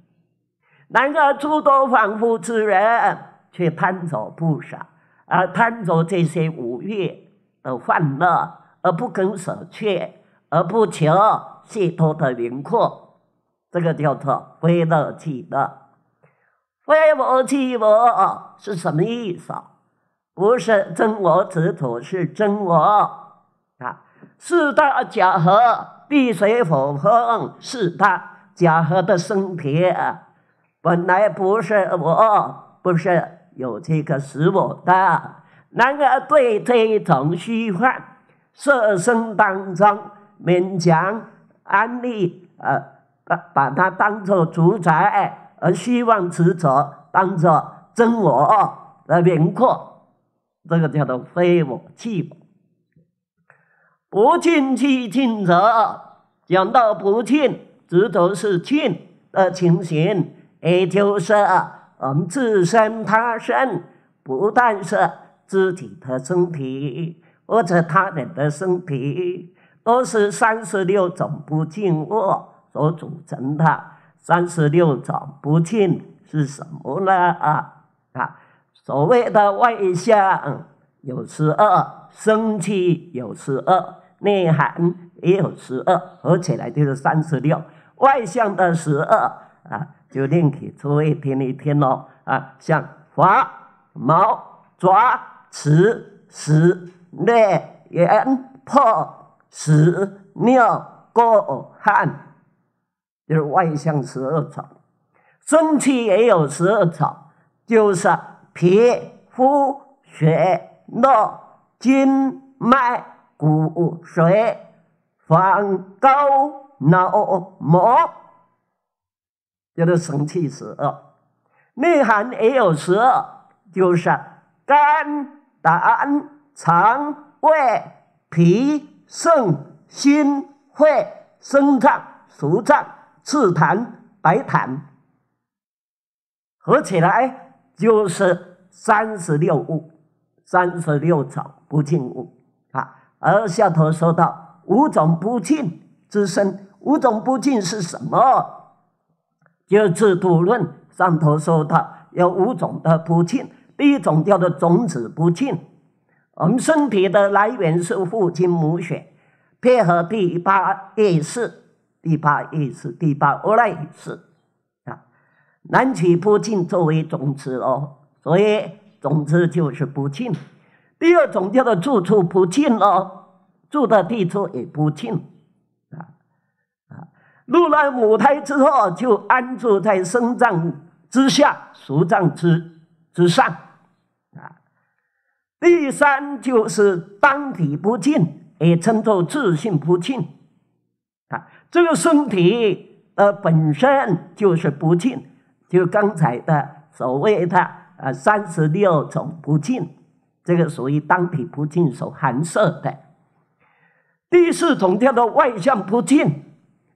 然而诸多凡夫之人却贪着不少，而贪着这些五欲。的欢乐而不肯舍却，而不求解脱的轮廓，这个叫做非乐起乐，非我起我是什么意思？不是真我之土是真我啊，四大假合，碧水火风四大假合的身体啊，本来不是我，不是有这个是我的。然而，对这种虚幻色身当中勉强安利，呃，把把它当做主宰，而希望执着当作真我，的轮廓，这个叫做非我气。不进去尽者，讲到不进，执着是进的情形，也就是我们自身他身不但是。自己的身体或者他人的身体，都是三十六种不净物所组成的。三十六种不净是什么呢？啊啊，所谓的外向有十二，生气有十二，内涵也有十二，合起来就是三十六。外向的十二啊，就另起诸位听，一听喽啊，像花毛爪。十时，内延破，十六过汗，就是外向十二草。身体也有十二草，就是皮肤、血、络、筋、脉、骨、髓、房、高脑膜。就是生气十二。内涵也有十二，就是肝。胆、肠、胃、脾、肾、心、肺、肾脏、熟脏、赤痰、白痰，合起来就是三十六物，三十六种不净物啊。而下头说到五种不净之身，五种不净是什么？就《智度论》上头说到有五种的不净。第一种叫做种子不净，我们身体的来源是父亲母血，配合第八意识、第八意识、第八无赖意识啊，男起不净作为种子哦，所以种子就是不净。第二种叫做住处不净哦，住的地处也不净啊啊，入了母胎之后就安住在生脏之下、熟脏之之上。第三就是当体不净，也称作自性不净，啊，这个身体呃本身就是不净，就刚才的所谓的啊三十六种不净，这个属于当体不净所含色的。第四种叫做外向不净，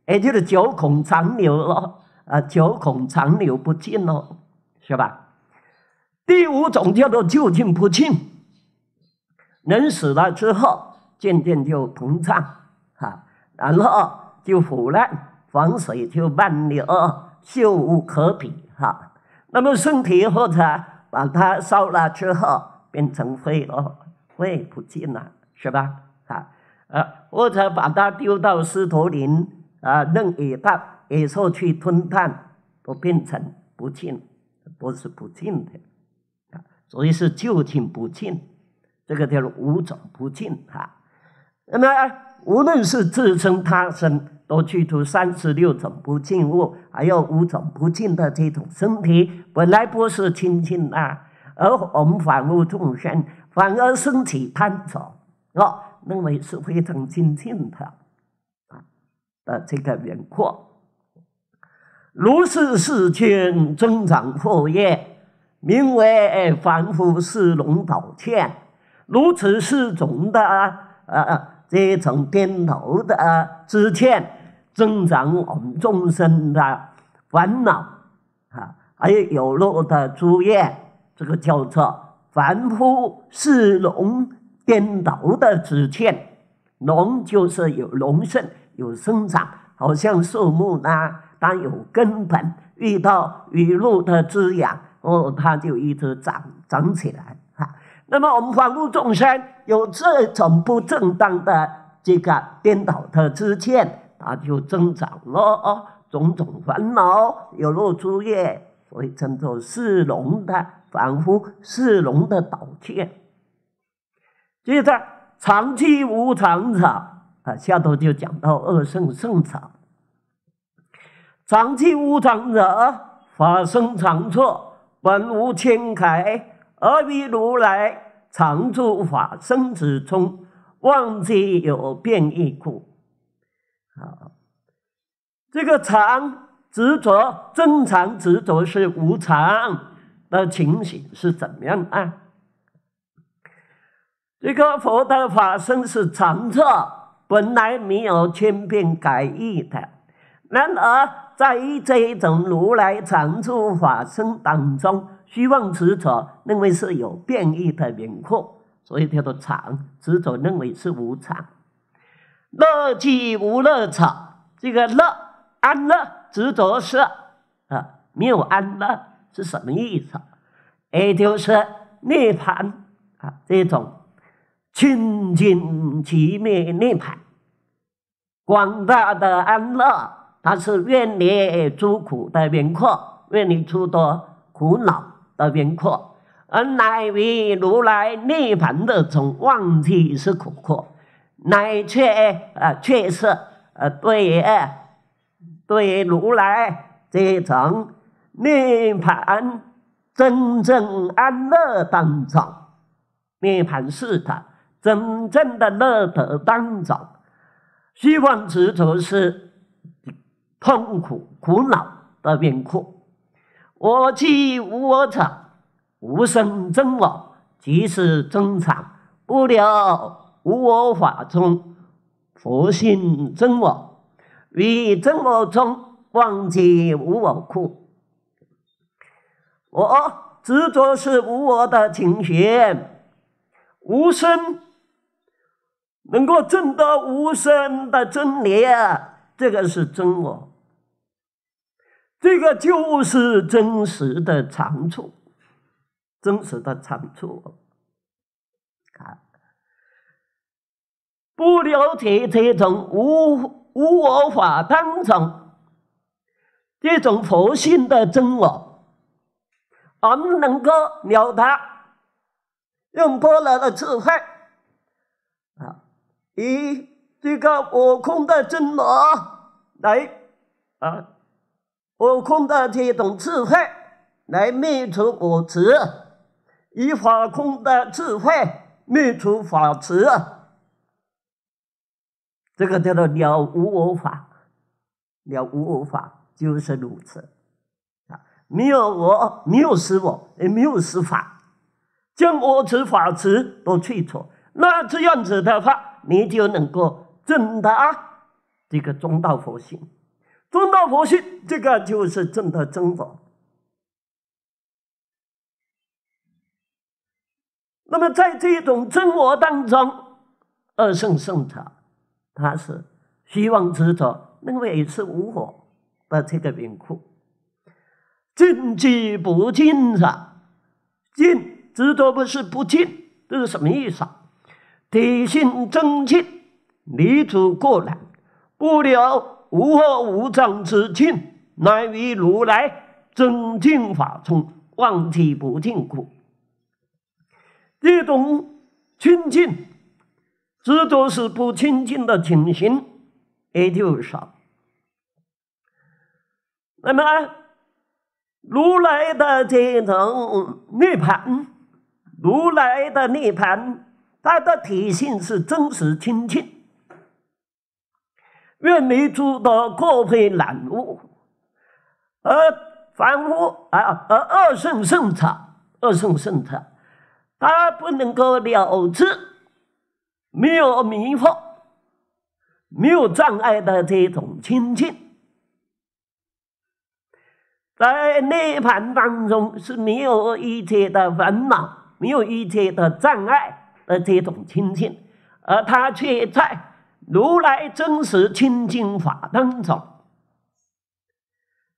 也就是九孔残留了啊，九孔残留不净了，是吧？第五种叫做就近不净。人死了之后，渐渐就膨胀，哈，然后就腐烂，防水就慢流，秀无可比，哈。那么身体或者把它烧了之后，变成灰哦，灰不见了，是吧？哈，呃，或者把它丢到石头林，啊，扔野炭，野兽去吞炭，都变成不净，不是不净的，啊，所以是就近不净。这个叫五种不净哈，那么无论是自身他身，都去除三十六种不净物，还有五种不净的这种身体，本来不是清净啊。而我们反复众生反而升起贪着啊，认为是非常清净的啊的这个轮廓。如是世间增长苦业，名为凡夫是龙宝天。如此始种的啊，呃，这种颠倒的支欠增长我们众生的烦恼啊，还有有露的诸业，这个叫做凡夫是龙颠倒的支欠。龙就是有龙盛，有生长，好像树木呢，它有根本，遇到雨露的滋养，哦，它就一直长长起来。那么我们仿夫众生有这种不正当的这个颠倒的知见，它就增长了哦种种烦恼，有露出业，所以称作世龙的仿佛世龙的导怯。接着，常气无常者啊，下头就讲到二圣圣草。常气无常者，发生常错，本无千改。而于如来常住法身之中，忘记有变异故。好，这个常执着正常执着是无常的情形是怎么样啊？这个佛的法身是常住，本来没有千变改易的。然而，在这种如来常住法身当中，虚妄执着认为是有变异的名空，所以叫做常；执着认为是无常。乐即无乐场，这个乐安乐执着是啊，没有安乐是什么意思？也就是涅槃啊，这种清净其灭涅槃，广大的安乐，它是远离诸苦的名空，远离诸多苦恼。而广阔，而乃为如来涅盘的种妄起是苦阔，乃却呃却是呃对对如来这种涅盘真正安乐当中，涅盘是的真正的乐的当中，希望执着是痛苦苦恼的广故。我起无我场，无生真我即是真场；不了无我法中，佛性真我于真我中，忘记无我苦。我执着是无我的情绪，无生能够证得无生的真理，这个是真我。这个就是真实的长处，真实的长处，啊！不了解这种无无我法当中，这种佛性的真我，我们能够了达，用波罗的智慧，啊，以这个我空的真我来，啊。我空的这种智慧来灭除我执，以法空的智慧灭除法执，这个叫做了无我法。了无我法就是如此啊，没有我，没有师我，也没有师法，将我执、法执都去除。那这样子的话，你就能够证达这个中道佛性。中道佛性，这个就是真的真佛。那么在这种真我当中，二圣圣者，他是希望执着，认为也是无我的这个名苦，尽即不尽者，尽执着不是不尽，这是什么意思？啊？体性真净，离诸过来，不了。无后无常之境，乃为如来真净法中忘记不净故。这种清净，执着是不清净的情形，也就是说，那么如来的这种涅盘，如来的涅盘，它的体性是真实清净。愿你做到过份懒物，而凡夫啊，而二圣圣者，二圣圣者，他不能够了知，没有迷惑，没有障碍的这种清净，在涅盘当中是没有一切的烦恼，没有一切的障碍的这种清净，而他却在。如来真实清净法当场，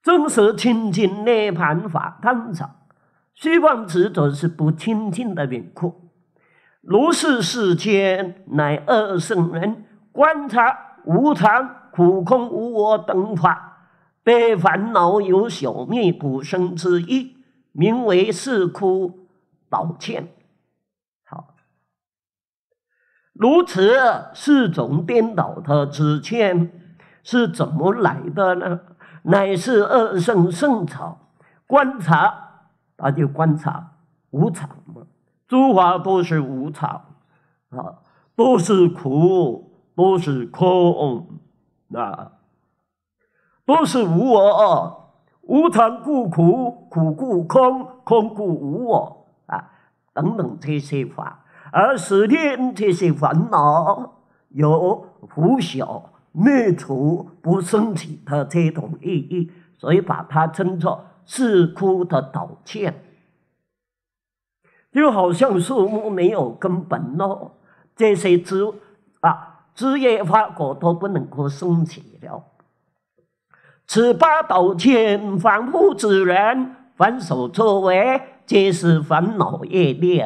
真实清净涅盘法当场。虚妄执着是不清净的缘故。如是世间乃二圣人观察无常、苦、空、无我等法，被烦恼有消灭不生之意，名为四苦宝剑。如此四种颠倒的之见是怎么来的呢？乃是二圣圣草观察，大家观察无常嘛，诸法都是无常啊，都是苦，都是空，那都是无我，无常故苦，苦故空，空故无我啊，等等这些话。而使令这些烦恼有拂晓灭除、不升起的这种意义，所以把它称作“自枯”的道歉。就好像树木没有根本了，这些枝啊枝叶花果都不能够生起了。此八道歉，反复之人反手作为，皆是烦恼业力。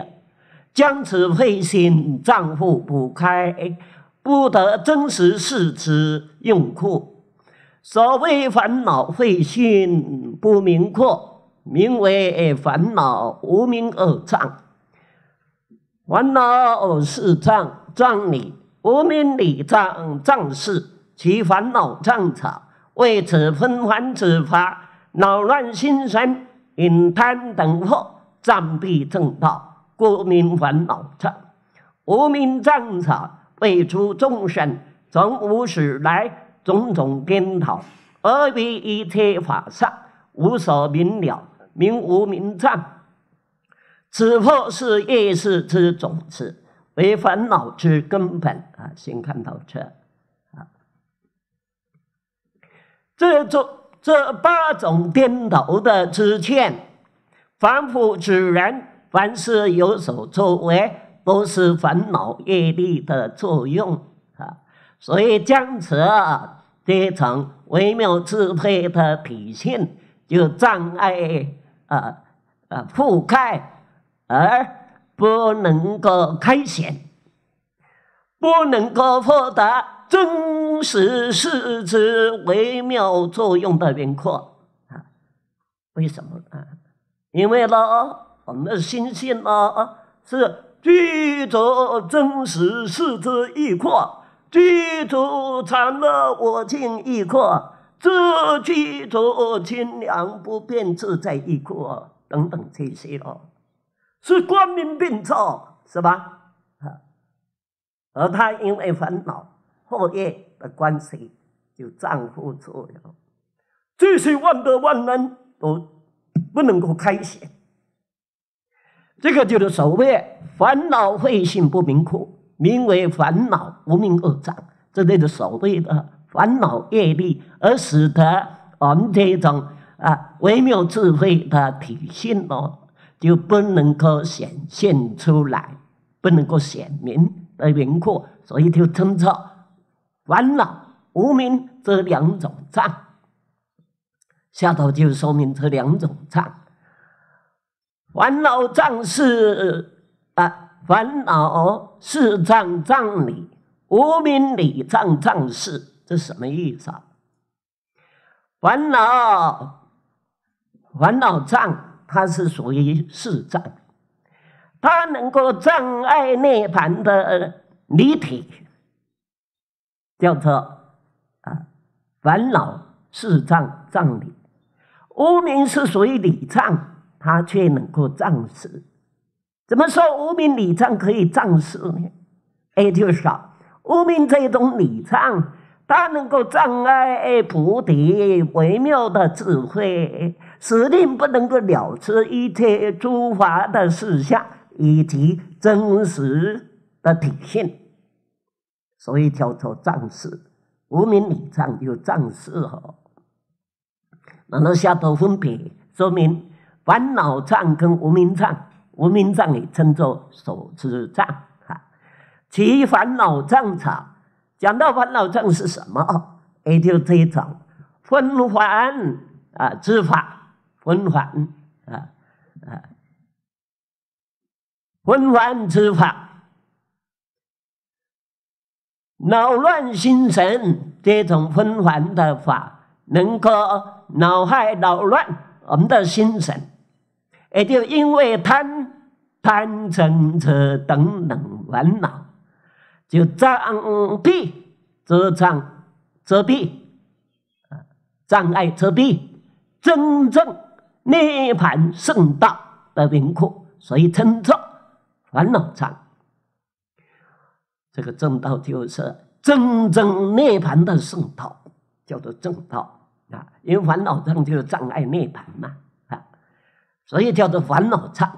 将此慧心账户不开，不得真实事持用库。所谓烦恼费心不明阔，名为烦恼无名而障。烦恼耳是障障理，无名理障障事，其烦恼障草，为此纷繁之法，扰乱心神，引贪等惑，暂避正道。故名烦恼者，无名正者未出众生，从无始来种种颠倒，而为一切法上无所明了，名无明障。此佛是业识之种子，为烦恼之根本。啊，先看到这，啊，这种这八种颠倒的之见，凡夫之人。凡是有所作为，都是烦恼业力的作用啊。所以，僵持啊，这种微妙支配的体现，就障碍啊啊覆盖，而不能够开显，不能够获得真实事实微妙作用的轮廓啊。为什么啊？因为呢？我们的心性啊，是居足真实，视之亦阔；居足常乐，我净亦阔；知居足清凉，不变自在亦阔。等等这些哦，是光明并照，是吧？啊，而他因为烦恼、业的关系，就丈夫住了，这些万德万能都不能够开启。这个就是所谓烦恼慧性不明，苦，名为烦恼无明恶障。这类的所谓的烦恼业力，而使得我们这种啊微妙智慧的体现呢，就不能够显现出来，不能够显明的明廓，所以就称作烦恼无明这两种障。下头就说明这两种障。烦恼障是啊，烦恼是障障理，无名理障障事，这什么意思啊？烦恼烦恼障它是属于是障，它能够障碍涅盘的离体，叫做啊，烦恼是障障理，无名是属于理障。他却能够藏识，怎么说无名礼藏可以藏识呢？也就是说，无名这种礼障，它能够障碍菩提微妙的智慧，使令不能够了知一切诸法的事项以及真实的体现。所以叫做藏识，无名礼藏有藏识哦，然后下头分别说明。烦恼障跟无明障，无明障也称作手持障。哈，其烦恼障场，讲到烦恼障是什么也就这种纷繁啊，知法纷繁啊啊，昏烦知法，扰乱心神，这种纷繁的法，能够脑海扰乱我们的心神。也就因为贪、贪嗔、痴等等烦恼，就障蔽、遮障、遮蔽啊，障碍遮蔽真正涅盘圣道的轮廓，所以称作烦恼障。这个正道就是真正涅盘的圣道，叫做正道啊，因为烦恼障就是障碍涅盘嘛。所以叫做烦恼刹。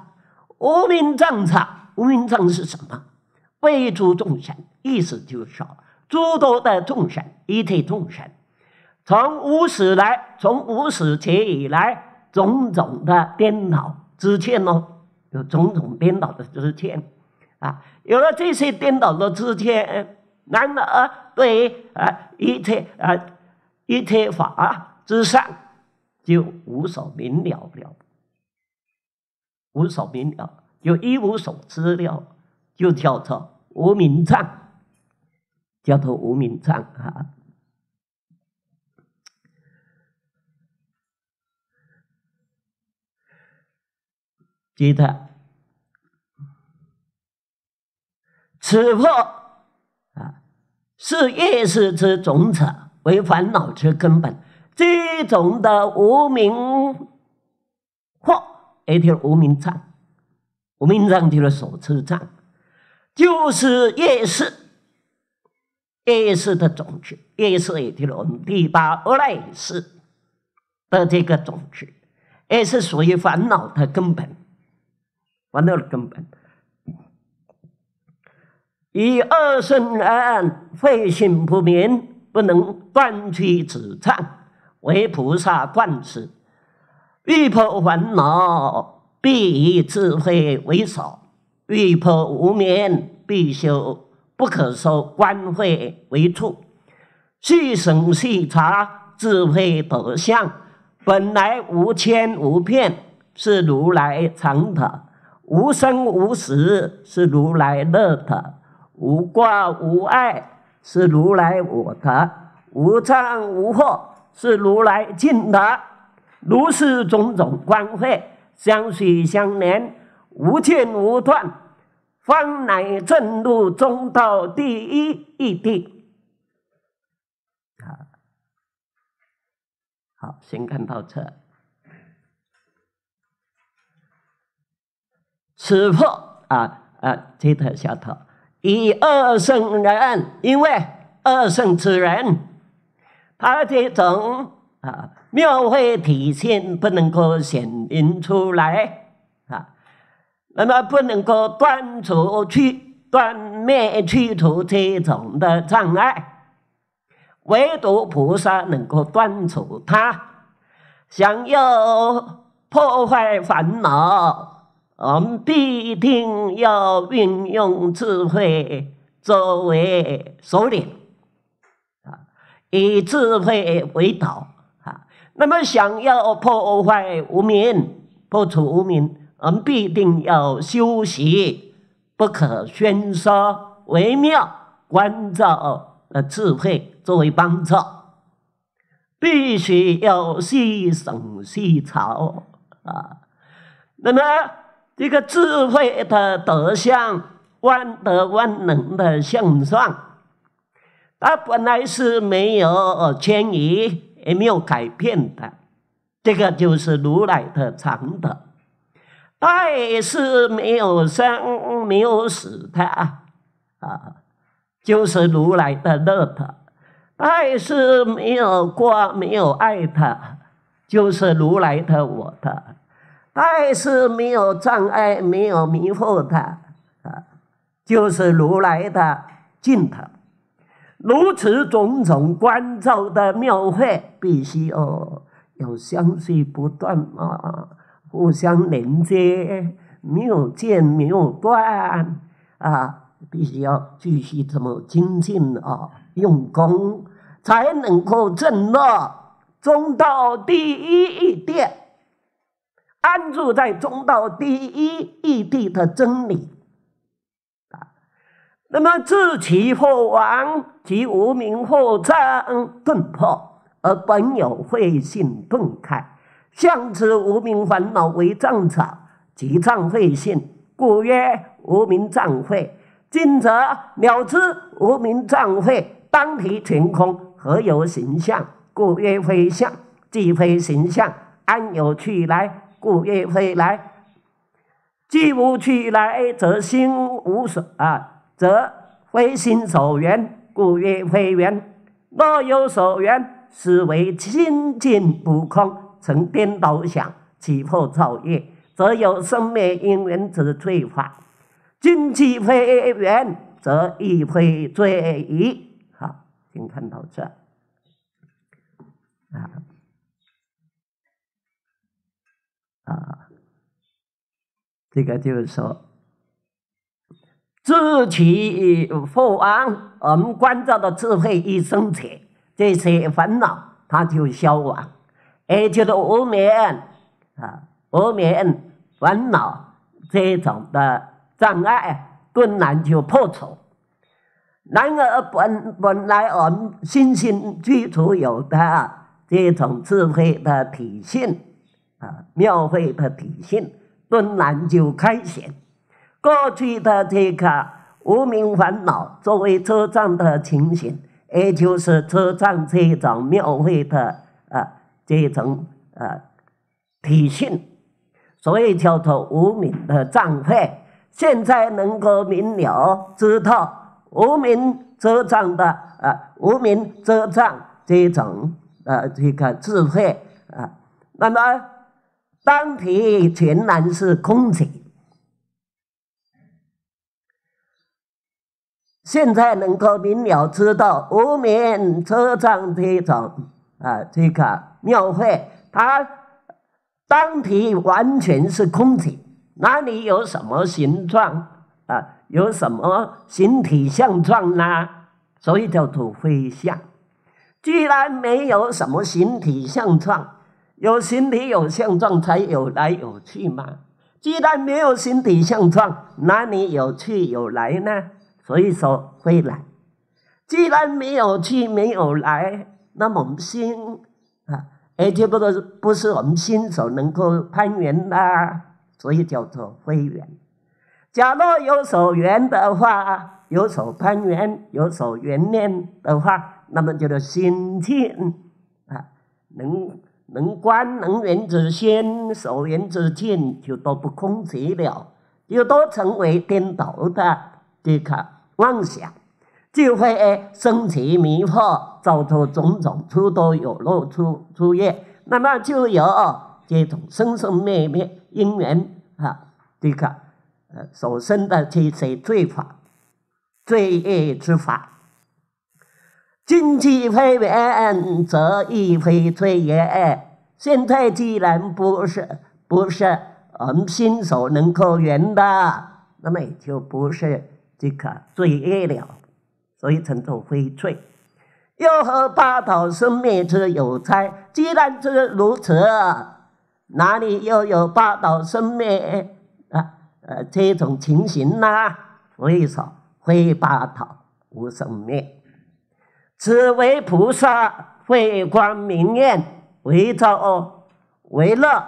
无名障。刹，无名障是什么？未诸众生，意思就是说，诸多的众生，一切众生，从无始来，从无始劫以来，种种的颠倒之见哦，有种种颠倒的之见，啊，有了这些颠倒的之见，然而对啊一切啊一切法之上，就无所明了了。无所明了，就一无所知了，就叫做无名唱，叫做无名唱啊！接着，此破啊，是业识之总扯，为烦恼之根本，这种的无名 A 条无名藏，无名藏就是所持藏，就是业识，业识的种子，业识 A 提隆第八阿赖耶的这个种子，也是属于烦恼的根本，烦恼的根本，以二生而暗心不眠，不能断去此障，为菩萨断持。欲破烦恼，必以智慧为首；欲破无明，必修不可说观慧为处。细审细查，智慧德相本来无牵无骗，是如来常德；无生无死，是如来乐德；无挂无碍，是如来我德；无障无惑，是如来净德。如是种种光怀，相续相连，无尽无断，方乃正路中道第一义谛。啊，好，先看到这。此破啊啊，这谈小头。以二圣人，因为二圣之人，他这种啊。妙慧体现不能够显明出来啊，那么不能够断除去断灭去除这种的障碍，唯独菩萨能够断除它。想要破坏烦恼，我们必定要运用智慧作为首领啊，以智慧为导。那么，想要破坏无明、破除无明，们必定要修习，不可喧说微妙关照的智慧作为帮助，必须要细审细察啊。那么，这个智慧的德相，万德万能的相上，它本来是没有迁移。也没有改变的，这个就是如来的常的；爱是没有生、没有死的啊，就是如来的乐的；爱是没有过、没有爱的，就是如来的我的；爱是没有障碍、没有迷惑的啊，就是如来的净的。如此种种关照的庙会，必须哦要相续不断啊，互相连接，没有间，没有断啊，必须要继续这么精进啊，用功才能够证到中道第一义谛，安住在中道第一义谛的真理。那么自其破亡，即无名破障顿破，而本有慧性顿开。向知无名烦恼为障草，即障慧性，故曰无名障慧。今则了知无名障慧当体全空，何有形象？故曰非相，既非形象，安有去来？故曰非来。既无去来，则心无所啊。则非心所缘，故曰非缘。若有所缘，是为清净不空，成颠倒想，起破造业，则有生灭因缘之罪法。今既非缘，则亦非罪。矣。好，请看到这。啊啊，这个就是说。自其破安，我们关照的智慧一生起，这些烦恼它就消亡；也就是无眠啊，无眠烦恼这种的障碍顿然就破除。然而本本来我们心性具足有的这种智慧的体现啊，妙慧的体现顿然就开显。过去的这个无名烦恼，作为车站的情形，也就是车站这种庙会的啊这种啊体现，所以叫做无名的账会。现在能够明了知道无名车站的啊无名车站这种啊这个智慧啊，那么当体全然是空闲。现在能够明了知道，无名车站这种啊这个庙会，它当体完全是空体，哪里有什么形状啊？有什么形体相状呢？所以叫土灰象，既然没有什么形体相状，有形体有相状才有来有去嘛。既然没有形体相状，哪里有去有来呢？所以说会来，既然没有去，没有来，那么我们心啊，而且不不是我们新手能够攀缘的，所以叫做会缘。假若有所缘的话，有所攀缘，有所缘念的话，那么叫做心境啊，能能观能缘之心，所缘之境就都不空寂了，就都成为颠倒的，这个。妄想就会哎生起迷惑，造出种种诸多有漏出出业，那么就有这种生生灭灭因缘啊，这个呃所生的这些罪法、罪业之法，今既非缘，则亦非罪也。现在既然不是不是人心所能够圆的，那么也就不是。即可罪业了，所以称作翡罪。又何八道生灭之有哉？既然之如此，哪里又有八道生灭啊？呃，这种情形呢？所以说，非八道无生灭。此为菩萨慧光明念为照，为乐，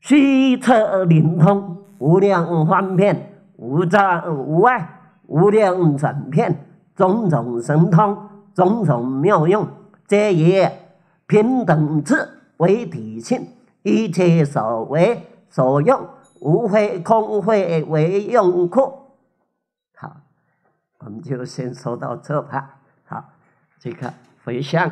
虚彻灵通，无量方便。无障无碍，无量神片，种种神通，种种妙用，皆以平等智为体性，一切所为所用，无非空慧为用故。好，我们就先说到这吧。好，这个回向。